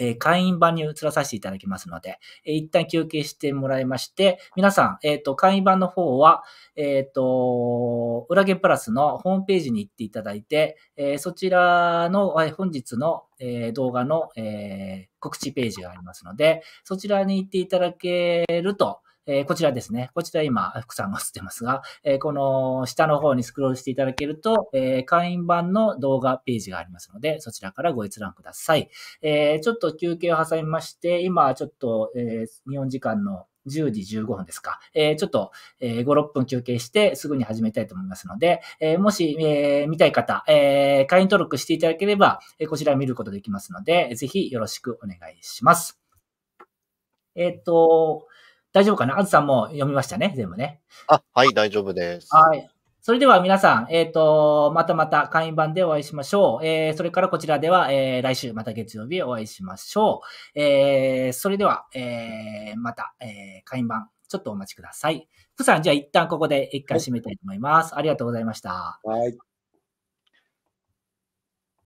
え会員版に移らさせていただきますので、え一旦休憩してもらいまして、皆さん、えっ、ー、と、会員版の方は、えっ、ー、と、裏ゲプラスのホームページに行っていただいて、えー、そちらの、え本日の、え動画の、え告知ページがありますので、そちらに行っていただけると、えー、こちらですね。こちら今、福さんが映ってますが、えー、この下の方にスクロールしていただけると、えー、会員版の動画ページがありますので、そちらからご閲覧ください。えちょっと休憩を挟みまして、今ちょっと、え日本時間の10時15分ですか。えー、ちょっと、えー、5、6分休憩してすぐに始めたいと思いますので、えー、もし、えー、見たい方、え会員登録していただければ、えこちら見ることできますので、ぜひよろしくお願いします。えっ、と、大丈夫かなあずさんも読みましたね、全部ね。あ、はい、大丈夫です。はい。それでは皆さん、えっ、ー、と、またまた会員版でお会いしましょう。えー、それからこちらでは、えー、来週また月曜日お会いしましょう。えー、それでは、えー、また、えー、会員版、ちょっとお待ちください。福さん、じゃあ一旦ここで一回締めたいと思います。ありがとうございました。はい。